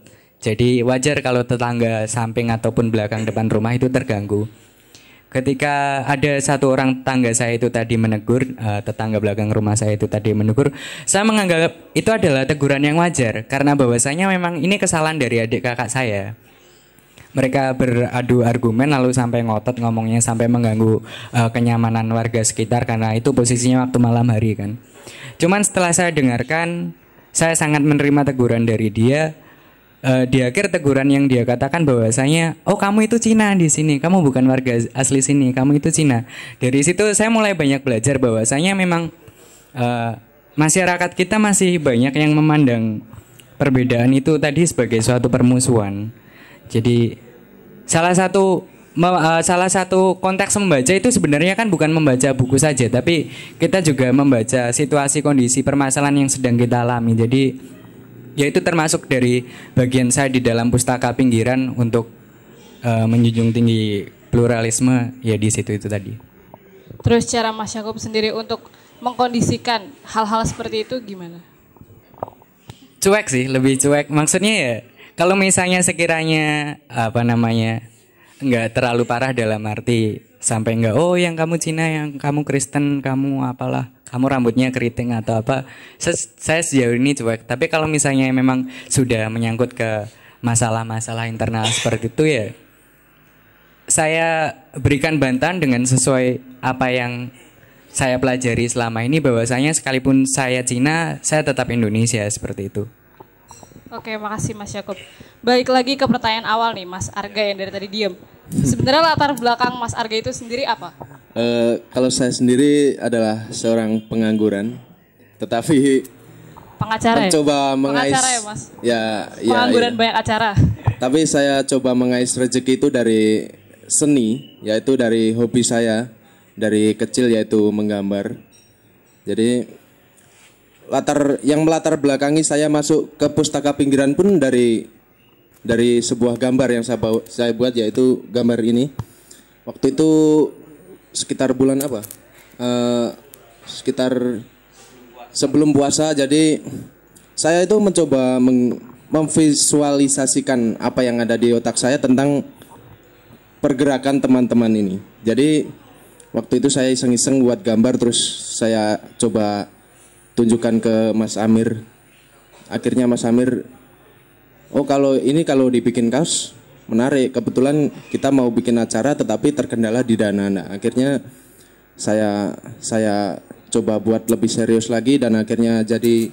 Jadi wajar kalau tetangga samping ataupun belakang depan rumah itu terganggu ketika ada satu orang tetangga saya itu tadi menegur uh, tetangga belakang rumah saya itu tadi menegur saya menganggap itu adalah teguran yang wajar karena bahwasanya memang ini kesalahan dari adik kakak saya mereka beradu argumen lalu sampai ngotot ngomongnya sampai mengganggu uh, kenyamanan warga sekitar karena itu posisinya waktu malam hari kan cuman setelah saya dengarkan saya sangat menerima teguran dari dia uh, di akhir teguran yang dia katakan bahwasanya oh kamu itu Cina di sini kamu bukan warga asli sini kamu itu Cina dari situ saya mulai banyak belajar bahwasanya memang uh, masyarakat kita masih banyak yang memandang perbedaan itu tadi sebagai suatu permusuhan jadi salah satu eh, salah satu konteks membaca itu sebenarnya kan bukan membaca buku saja tapi kita juga membaca situasi kondisi permasalahan yang sedang kita alami jadi ya itu termasuk dari bagian saya di dalam pustaka pinggiran untuk uh, menjunjung tinggi pluralisme ya di situ itu tadi. Terus cara Mas Yakub sendiri untuk mengkondisikan hal-hal seperti itu gimana? Cuek sih, lebih cuek. Maksudnya ya kalau misalnya sekiranya apa namanya nggak terlalu parah dalam arti sampai nggak oh yang kamu Cina yang kamu Kristen kamu apalah kamu rambutnya keriting atau apa saya, saya sejauh ini cuek tapi kalau misalnya memang sudah menyangkut ke masalah-masalah internal seperti itu ya saya berikan bantahan dengan sesuai apa yang saya pelajari selama ini bahwasanya sekalipun saya Cina saya tetap Indonesia seperti itu Oke, makasih Mas Yakub. Baik lagi ke pertanyaan awal nih, Mas Arga yang dari tadi diem. Sebenarnya latar belakang Mas Arga itu sendiri apa? Uh, kalau saya sendiri adalah seorang pengangguran, tetapi pengacara Coba ya? mengais pengacara ya, Mas. Ya, ya pengangguran ya, ya. banyak acara. Tapi saya coba mengais rezeki itu dari seni, yaitu dari hobi saya dari kecil yaitu menggambar. Jadi latar yang melatar belakangi saya masuk ke pustaka pinggiran pun dari dari sebuah gambar yang saya bawa, saya buat yaitu gambar ini. Waktu itu sekitar bulan apa? Uh, sekitar sebelum puasa. Jadi saya itu mencoba meng, memvisualisasikan apa yang ada di otak saya tentang pergerakan teman-teman ini. Jadi waktu itu saya iseng-iseng buat gambar terus saya coba tunjukkan ke Mas Amir akhirnya Mas Amir oh kalau ini kalau dibikin kaos menarik kebetulan kita mau bikin acara tetapi terkendala di dana nah, akhirnya saya saya coba buat lebih serius lagi dan akhirnya jadi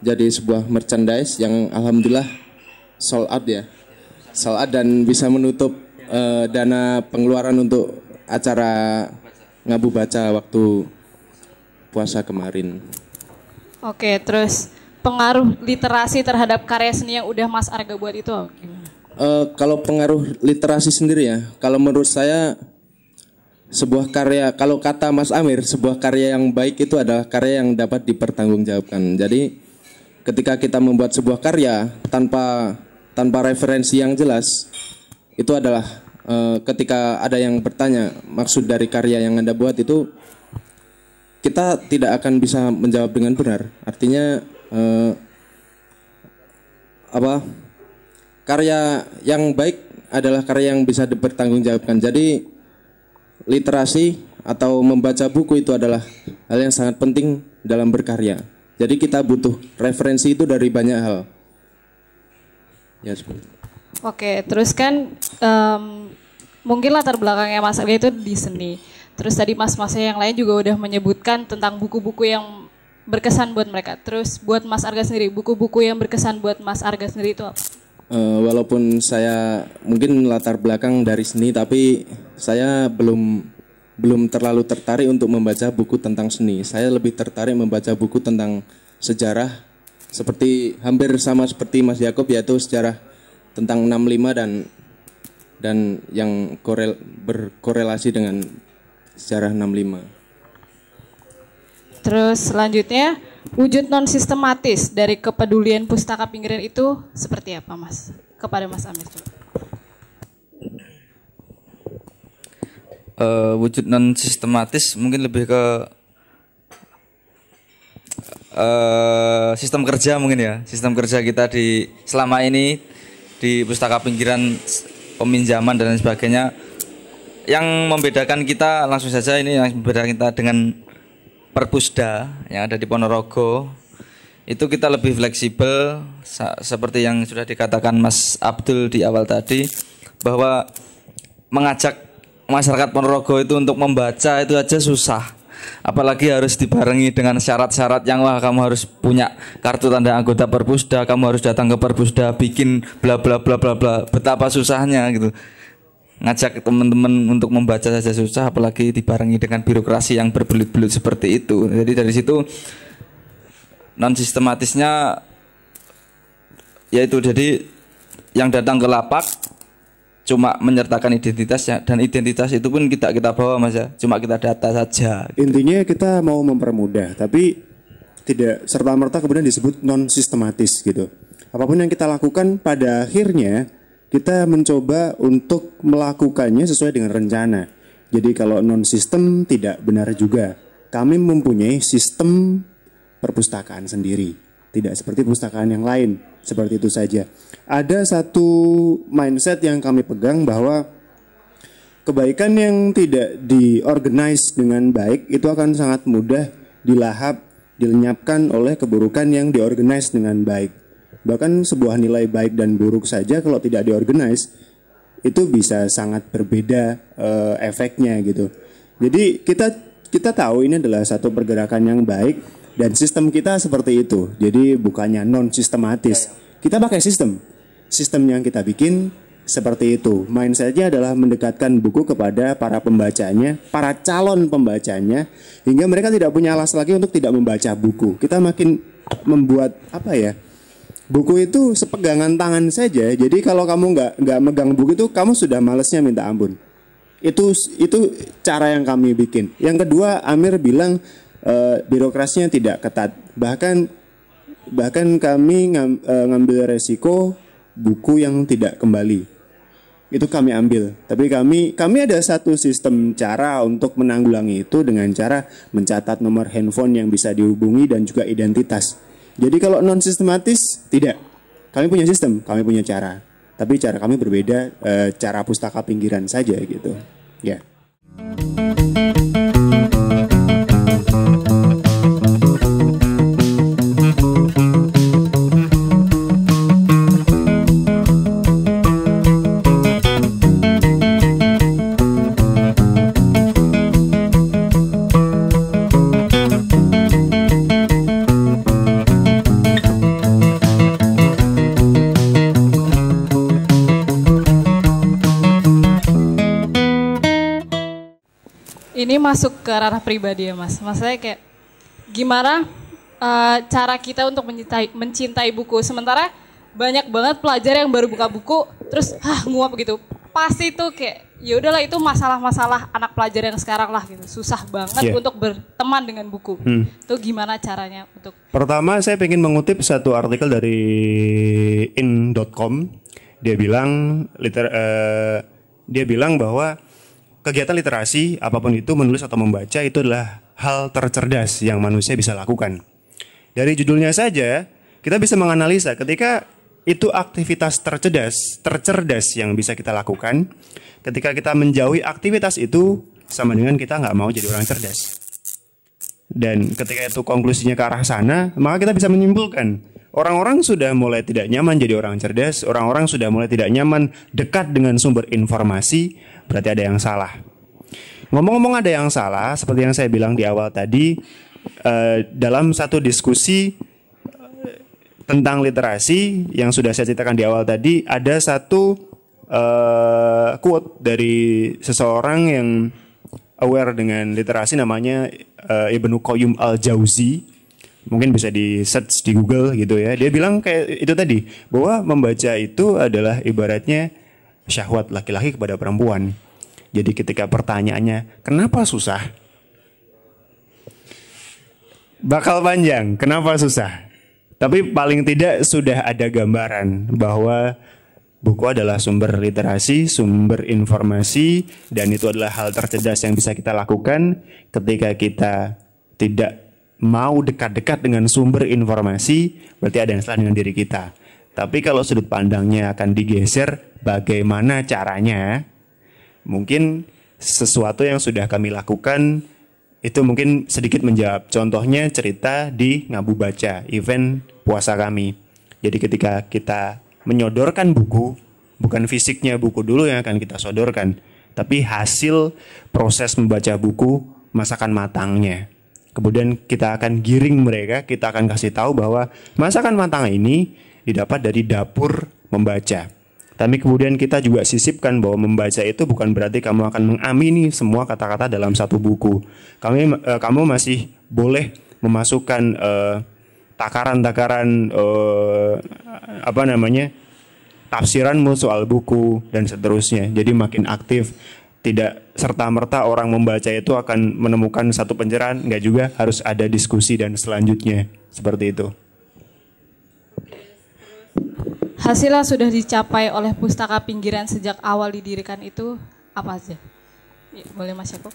jadi sebuah merchandise yang alhamdulillah sold out ya sold out dan bisa menutup uh, dana pengeluaran untuk acara ngabu baca waktu puasa kemarin. Oke, terus pengaruh literasi terhadap karya seni yang udah Mas Arga buat itu gimana? Uh, eh, kalau pengaruh literasi sendiri ya, kalau menurut saya sebuah karya kalau kata Mas Amir sebuah karya yang baik itu adalah karya yang dapat dipertanggungjawabkan. Jadi ketika kita membuat sebuah karya tanpa tanpa referensi yang jelas itu adalah uh, ketika ada yang bertanya maksud dari karya yang Anda buat itu kita tidak akan bisa menjawab dengan benar. Artinya eh, apa karya yang baik adalah karya yang bisa dipertanggungjawabkan. Jadi literasi atau membaca buku itu adalah hal yang sangat penting dalam berkarya. Jadi kita butuh referensi itu dari banyak hal. Ya yes. Oke, terus kan um, mungkin latar belakangnya Mas Abi itu di seni. Terus tadi mas-masnya yang lain juga udah menyebutkan tentang buku-buku yang berkesan buat mereka. Terus buat Mas Arga sendiri, buku-buku yang berkesan buat Mas Arga sendiri itu apa? Uh, walaupun saya mungkin latar belakang dari seni, tapi saya belum belum terlalu tertarik untuk membaca buku tentang seni. Saya lebih tertarik membaca buku tentang sejarah seperti hampir sama seperti Mas Yakob yaitu sejarah tentang 65 dan dan yang korel, berkorelasi dengan sejarah 65. Terus selanjutnya wujud non sistematis dari kepedulian pustaka pinggiran itu seperti apa, Mas? Kepada Mas Amir. Uh, eh, wujud non sistematis mungkin lebih ke uh, sistem kerja mungkin ya sistem kerja kita di selama ini di pustaka pinggiran peminjaman dan sebagainya yang membedakan kita langsung saja ini yang membedakan kita dengan perpusda yang ada di Ponorogo itu kita lebih fleksibel seperti yang sudah dikatakan Mas Abdul di awal tadi bahwa mengajak masyarakat Ponorogo itu untuk membaca itu aja susah apalagi harus dibarengi dengan syarat-syarat yang wah kamu harus punya kartu tanda anggota perpusda kamu harus datang ke perpusda bikin bla bla bla bla bla betapa susahnya gitu ngajak teman-teman untuk membaca saja susah apalagi dibarengi dengan birokrasi yang berbelit-belit seperti itu jadi dari situ non sistematisnya yaitu jadi yang datang ke lapak cuma menyertakan identitasnya dan identitas itu pun kita kita bawa mas ya cuma kita data saja gitu. intinya kita mau mempermudah tapi tidak serta merta kemudian disebut non sistematis gitu apapun yang kita lakukan pada akhirnya kita mencoba untuk melakukannya sesuai dengan rencana. Jadi kalau non sistem tidak benar juga. Kami mempunyai sistem perpustakaan sendiri, tidak seperti perpustakaan yang lain. Seperti itu saja. Ada satu mindset yang kami pegang bahwa kebaikan yang tidak diorganize dengan baik itu akan sangat mudah dilahap, dilenyapkan oleh keburukan yang diorganize dengan baik. Bahkan sebuah nilai baik dan buruk saja kalau tidak diorganize itu bisa sangat berbeda uh, efeknya gitu. Jadi kita kita tahu ini adalah satu pergerakan yang baik dan sistem kita seperti itu. Jadi bukannya non sistematis. Ya, ya. Kita pakai sistem. Sistem yang kita bikin seperti itu. Main saja adalah mendekatkan buku kepada para pembacanya, para calon pembacanya, hingga mereka tidak punya alas lagi untuk tidak membaca buku. Kita makin membuat apa ya? buku itu sepegangan tangan saja. Jadi kalau kamu nggak nggak megang buku itu, kamu sudah malesnya minta ampun. Itu itu cara yang kami bikin. Yang kedua, Amir bilang e, birokrasinya tidak ketat. Bahkan bahkan kami ngam, e, ngambil resiko buku yang tidak kembali. Itu kami ambil. Tapi kami kami ada satu sistem cara untuk menanggulangi itu dengan cara mencatat nomor handphone yang bisa dihubungi dan juga identitas jadi kalau non sistematis tidak. Kami punya sistem, kami punya cara. Tapi cara kami berbeda eh, cara pustaka pinggiran saja gitu. Ya. Yeah. masuk ke arah pribadi ya mas. Maksudnya kayak gimana uh, cara kita untuk mencintai, mencintai buku. Sementara banyak banget pelajar yang baru buka buku terus ah nguap gitu. Pasti tuh kayak ya udahlah itu masalah-masalah anak pelajar yang sekarang lah gitu. Susah banget yeah. untuk berteman dengan buku. Hmm. Itu gimana caranya untuk Pertama saya ingin mengutip satu artikel dari in.com. Dia bilang liter uh, dia bilang bahwa kegiatan literasi apapun itu menulis atau membaca itu adalah hal tercerdas yang manusia bisa lakukan. Dari judulnya saja kita bisa menganalisa ketika itu aktivitas tercerdas, tercerdas yang bisa kita lakukan. Ketika kita menjauhi aktivitas itu sama dengan kita nggak mau jadi orang cerdas. Dan ketika itu konklusinya ke arah sana, maka kita bisa menyimpulkan orang-orang sudah mulai tidak nyaman jadi orang cerdas, orang-orang sudah mulai tidak nyaman dekat dengan sumber informasi, berarti ada yang salah. Ngomong-ngomong ada yang salah, seperti yang saya bilang di awal tadi, eh, dalam satu diskusi eh, tentang literasi yang sudah saya ceritakan di awal tadi, ada satu eh, quote dari seseorang yang aware dengan literasi namanya eh, Ibnu Qayyum Al-Jauzi mungkin bisa di search di Google gitu ya. Dia bilang kayak itu tadi bahwa membaca itu adalah ibaratnya syahwat laki-laki kepada perempuan. Jadi ketika pertanyaannya, kenapa susah? Bakal panjang, kenapa susah? Tapi paling tidak sudah ada gambaran bahwa buku adalah sumber literasi, sumber informasi, dan itu adalah hal tercerdas yang bisa kita lakukan ketika kita tidak mau dekat-dekat dengan sumber informasi, berarti ada yang salah dengan diri kita. Tapi kalau sudut pandangnya akan digeser, Bagaimana caranya? Mungkin sesuatu yang sudah kami lakukan itu mungkin sedikit menjawab. Contohnya cerita di Ngabu Baca, event puasa kami. Jadi ketika kita menyodorkan buku, bukan fisiknya buku dulu yang akan kita sodorkan, tapi hasil proses membaca buku masakan matangnya. Kemudian kita akan giring mereka, kita akan kasih tahu bahwa masakan matang ini didapat dari dapur membaca. Tapi kemudian kita juga sisipkan bahwa membaca itu bukan berarti kamu akan mengamini semua kata-kata dalam satu buku. Kami eh, kamu masih boleh memasukkan takaran eh, takaran-takaran eh, apa namanya? tafsiranmu soal buku dan seterusnya. Jadi makin aktif tidak serta merta orang membaca itu akan menemukan satu pencerahan, nggak juga harus ada diskusi dan selanjutnya seperti itu hasil yang sudah dicapai oleh pustaka pinggiran sejak awal didirikan itu apa aja? Ya, boleh Mas Yaakob?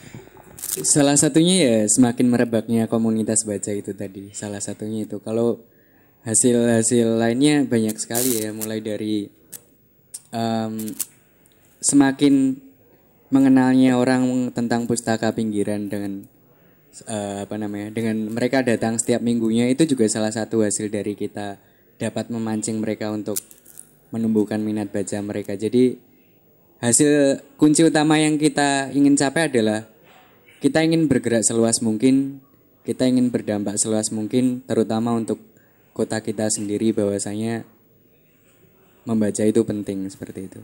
Salah satunya ya semakin merebaknya komunitas baca itu tadi. Salah satunya itu. Kalau hasil-hasil lainnya banyak sekali ya. Mulai dari um, semakin mengenalnya orang tentang pustaka pinggiran dengan uh, apa namanya dengan mereka datang setiap minggunya itu juga salah satu hasil dari kita dapat memancing mereka untuk menumbuhkan minat baca mereka. Jadi hasil kunci utama yang kita ingin capai adalah kita ingin bergerak seluas mungkin, kita ingin berdampak seluas mungkin, terutama untuk kota kita sendiri bahwasanya membaca itu penting seperti itu.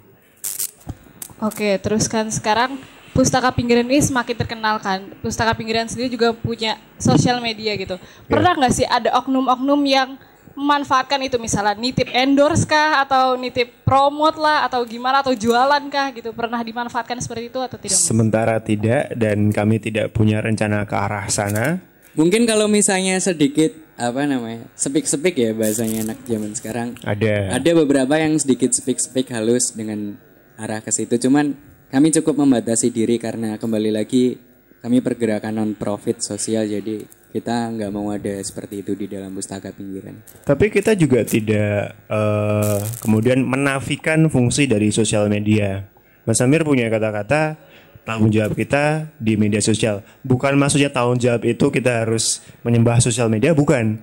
Oke, terus kan sekarang pustaka pinggiran ini semakin terkenal kan. Pustaka pinggiran sendiri juga punya sosial media gitu. Iya. Pernah nggak sih ada oknum-oknum yang memanfaatkan itu misalnya nitip endorse kah atau nitip promote lah atau gimana atau jualan kah gitu pernah dimanfaatkan seperti itu atau tidak? Sementara tidak dan kami tidak punya rencana ke arah sana. Mungkin kalau misalnya sedikit apa namanya sepik-sepik ya bahasanya anak zaman sekarang. Ada. Ada beberapa yang sedikit sepik-sepik halus dengan arah ke situ. Cuman kami cukup membatasi diri karena kembali lagi kami pergerakan non profit sosial jadi kita nggak mau ada seperti itu di dalam pustaka pinggiran. Tapi kita juga tidak uh, kemudian menafikan fungsi dari sosial media. Mas Amir punya kata-kata tanggung jawab kita di media sosial. Bukan maksudnya tanggung jawab itu kita harus menyembah sosial media, bukan.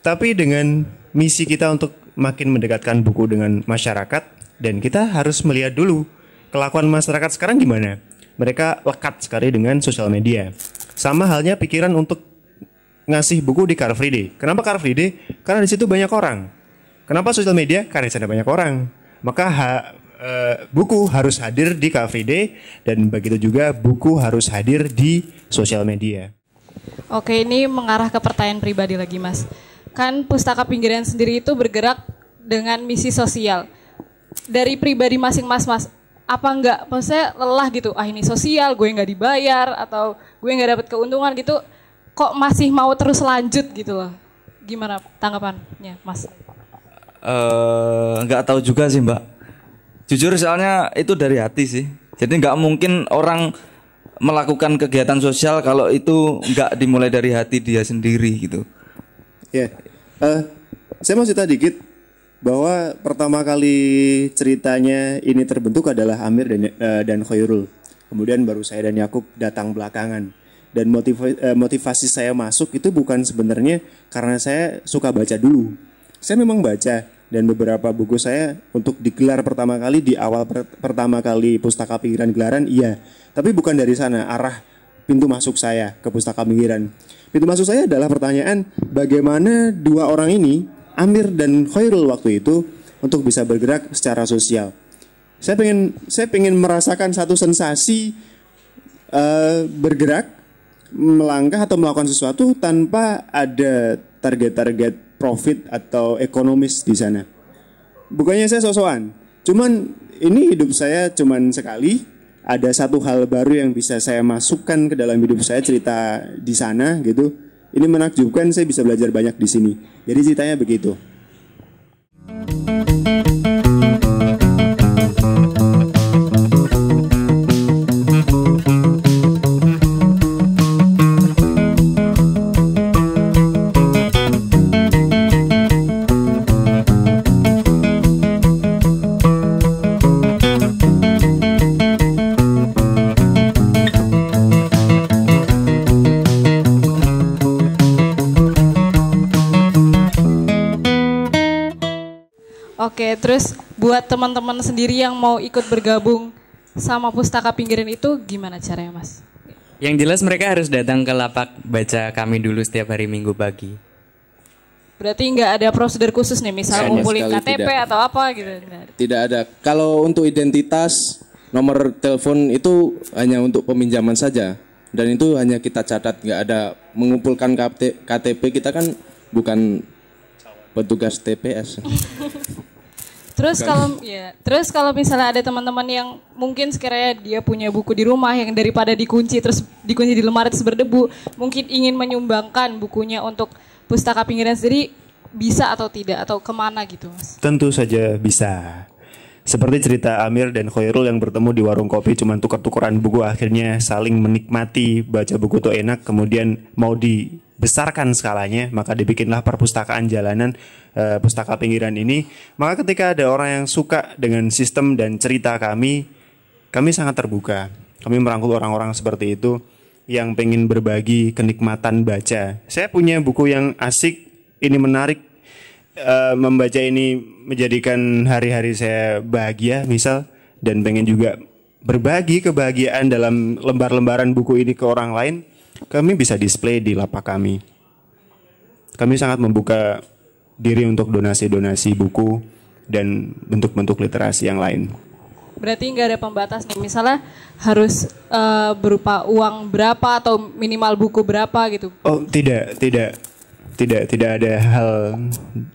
Tapi dengan misi kita untuk makin mendekatkan buku dengan masyarakat dan kita harus melihat dulu kelakuan masyarakat sekarang gimana. Mereka lekat sekali dengan sosial media. Sama halnya pikiran untuk ngasih buku di Car Free Day. Kenapa Car Free Day? Karena di situ banyak orang. Kenapa sosial media? Karena di sana banyak orang. Maka ha, e, buku harus hadir di Car Free Day dan begitu juga buku harus hadir di sosial media. Oke, ini mengarah ke pertanyaan pribadi lagi, Mas. Kan pustaka pinggiran sendiri itu bergerak dengan misi sosial. Dari pribadi masing masing mas apa enggak maksudnya lelah gitu ah ini sosial gue nggak dibayar atau gue nggak dapat keuntungan gitu kok masih mau terus lanjut gitu loh. Gimana tanggapannya, Mas? Uh, nggak tahu juga sih, Mbak. Jujur soalnya itu dari hati sih. Jadi nggak mungkin orang melakukan kegiatan sosial kalau itu nggak dimulai dari hati dia sendiri gitu. Ya, yeah. uh, saya mau cerita dikit bahwa pertama kali ceritanya ini terbentuk adalah Amir dan uh, dan Khairul. Kemudian baru saya dan Yakub datang belakangan dan motiva eh, motivasi saya masuk itu bukan sebenarnya karena saya suka baca dulu. Saya memang baca dan beberapa buku saya untuk digelar pertama kali di awal per pertama kali pustaka pikiran gelaran iya, tapi bukan dari sana arah pintu masuk saya ke pustaka pikiran. Pintu masuk saya adalah pertanyaan bagaimana dua orang ini Amir dan Khairul waktu itu untuk bisa bergerak secara sosial. Saya pengen saya pengen merasakan satu sensasi uh, bergerak melangkah atau melakukan sesuatu tanpa ada target-target profit atau ekonomis di sana. Bukannya saya sosokan, cuman ini hidup saya cuman sekali. Ada satu hal baru yang bisa saya masukkan ke dalam hidup saya cerita di sana gitu. Ini menakjubkan, saya bisa belajar banyak di sini. Jadi ceritanya begitu. terus buat teman-teman sendiri yang mau ikut bergabung sama pustaka pinggiran itu gimana caranya mas? Yang jelas mereka harus datang ke lapak baca kami dulu setiap hari minggu pagi. Berarti nggak ada prosedur khusus nih, misalnya ngumpulin KTP tidak. atau apa gitu? Tidak ada. Kalau untuk identitas, nomor telepon itu hanya untuk peminjaman saja. Dan itu hanya kita catat, nggak ada mengumpulkan KTP kita kan bukan petugas TPS. Terus kalau ya, terus kalau misalnya ada teman-teman yang mungkin sekiranya dia punya buku di rumah yang daripada dikunci terus dikunci di lemari terus berdebu, mungkin ingin menyumbangkan bukunya untuk pustaka pinggiran sendiri bisa atau tidak atau kemana gitu mas? Tentu saja bisa. Seperti cerita Amir dan Khairul yang bertemu di warung kopi cuma tukar-tukaran buku akhirnya saling menikmati baca buku itu enak kemudian mau di besarkan skalanya, maka dibikinlah perpustakaan jalanan e, pustaka pinggiran ini. Maka ketika ada orang yang suka dengan sistem dan cerita kami, kami sangat terbuka. Kami merangkul orang-orang seperti itu yang pengen berbagi kenikmatan baca. Saya punya buku yang asik, ini menarik. E, membaca ini menjadikan hari-hari saya bahagia, misal, dan pengen juga berbagi kebahagiaan dalam lembar-lembaran buku ini ke orang lain kami bisa display di lapak kami. Kami sangat membuka diri untuk donasi-donasi buku dan bentuk-bentuk literasi yang lain. Berarti nggak ada pembatas nih, misalnya harus uh, berupa uang berapa atau minimal buku berapa gitu? Oh tidak, tidak, tidak, tidak ada hal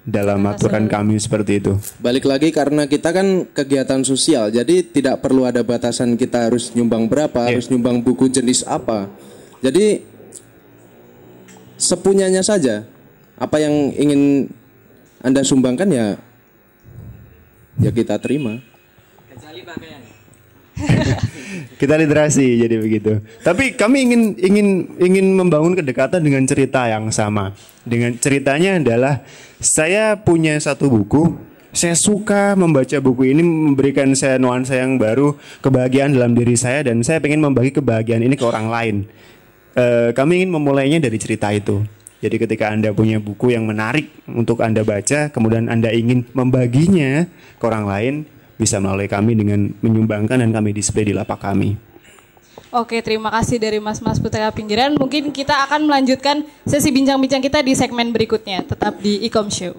dalam aturan kami seperti itu. Balik lagi karena kita kan kegiatan sosial, jadi tidak perlu ada batasan kita harus nyumbang berapa, yeah. harus nyumbang buku jenis apa jadi sepunyanya saja apa yang ingin Anda sumbangkan ya ya kita terima. Kecuali kita literasi jadi begitu. Tapi kami ingin ingin ingin membangun kedekatan dengan cerita yang sama. Dengan ceritanya adalah saya punya satu buku saya suka membaca buku ini memberikan saya nuansa yang baru kebahagiaan dalam diri saya dan saya ingin membagi kebahagiaan ini ke orang lain Eh, kami ingin memulainya dari cerita itu. Jadi ketika Anda punya buku yang menarik untuk Anda baca, kemudian Anda ingin membaginya ke orang lain, bisa melalui kami dengan menyumbangkan dan kami display di lapak kami. Oke, terima kasih dari Mas Mas Putra Pinggiran. Mungkin kita akan melanjutkan sesi bincang-bincang kita di segmen berikutnya, tetap di Ecom Show.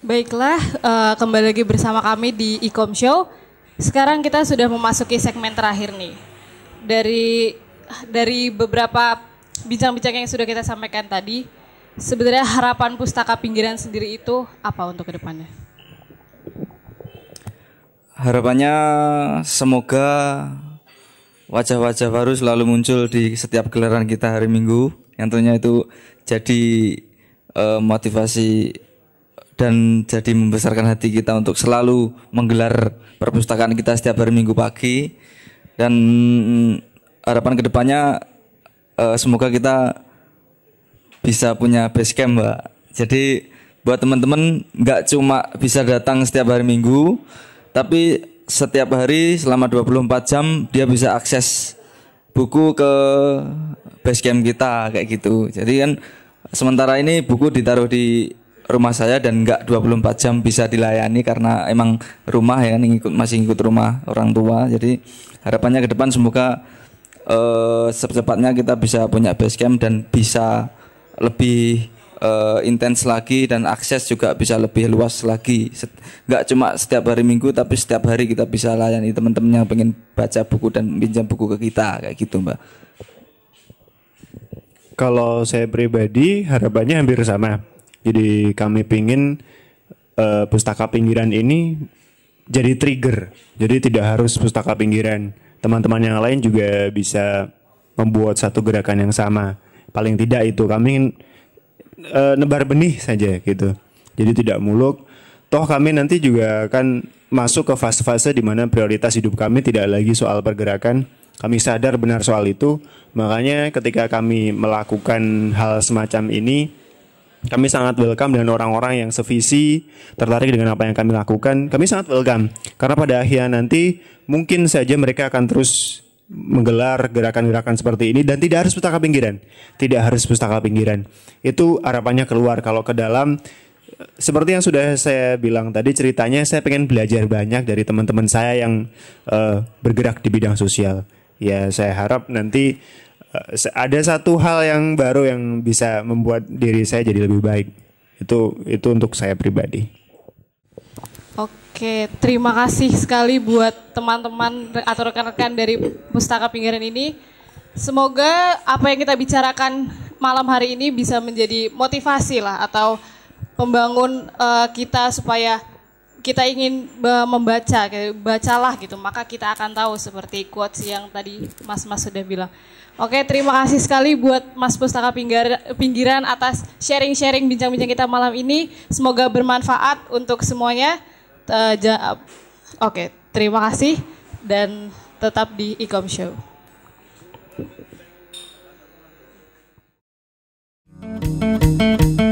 Baiklah, eh, kembali lagi bersama kami di Ecom Show. Sekarang kita sudah memasuki segmen terakhir nih. Dari dari beberapa bincang-bincang yang sudah kita sampaikan tadi, sebenarnya harapan pustaka pinggiran sendiri itu apa untuk kedepannya? Harapannya semoga wajah-wajah baru selalu muncul di setiap gelaran kita hari Minggu. Yang tentunya itu jadi uh, motivasi dan jadi membesarkan hati kita untuk selalu menggelar perpustakaan kita setiap hari Minggu pagi dan harapan kedepannya uh, eh, semoga kita bisa punya base camp mbak jadi buat teman-teman nggak cuma bisa datang setiap hari minggu tapi setiap hari selama 24 jam dia bisa akses buku ke base camp kita kayak gitu jadi kan sementara ini buku ditaruh di rumah saya dan nggak 24 jam bisa dilayani karena emang rumah ya masih ikut rumah orang tua jadi harapannya ke depan semoga Eh, secepatnya kita bisa punya base camp dan bisa lebih uh, intens lagi dan akses juga bisa lebih luas lagi. Nggak cuma setiap hari Minggu tapi setiap hari kita bisa layani teman-teman yang pengen baca buku dan pinjam buku ke kita kayak gitu, Mbak. Kalau saya pribadi harapannya hampir sama. Jadi kami pingin uh, pustaka pinggiran ini jadi trigger. Jadi tidak harus pustaka pinggiran teman-teman yang lain juga bisa membuat satu gerakan yang sama. Paling tidak itu kami ingin e, nebar benih saja gitu. Jadi tidak muluk. Toh kami nanti juga akan masuk ke fase-fase di mana prioritas hidup kami tidak lagi soal pergerakan. Kami sadar benar soal itu. Makanya ketika kami melakukan hal semacam ini, kami sangat welcome dengan orang-orang yang sevisi, tertarik dengan apa yang kami lakukan. Kami sangat welcome karena pada akhirnya nanti mungkin saja mereka akan terus menggelar gerakan-gerakan seperti ini dan tidak harus pustaka pinggiran, tidak harus pustaka pinggiran. Itu harapannya keluar kalau ke dalam seperti yang sudah saya bilang tadi ceritanya saya pengen belajar banyak dari teman-teman saya yang uh, bergerak di bidang sosial. Ya saya harap nanti Eh, ada satu hal yang baru yang bisa membuat diri saya jadi lebih baik. Itu itu untuk saya pribadi. Oke, terima kasih sekali buat teman-teman atau rekan-rekan dari Pustaka Pinggiran ini. Semoga apa yang kita bicarakan malam hari ini bisa menjadi motivasi lah atau membangun uh, eh, kita supaya kita ingin membaca, bacalah gitu, maka kita akan tahu seperti quotes yang tadi Mas-mas sudah bilang. Oke, terima kasih sekali buat Mas Pustaka Pinggir, Pinggiran atas sharing-sharing bincang-bincang kita malam ini. Semoga bermanfaat untuk semuanya. Oke, terima kasih dan tetap di Ecom Show. Thank you.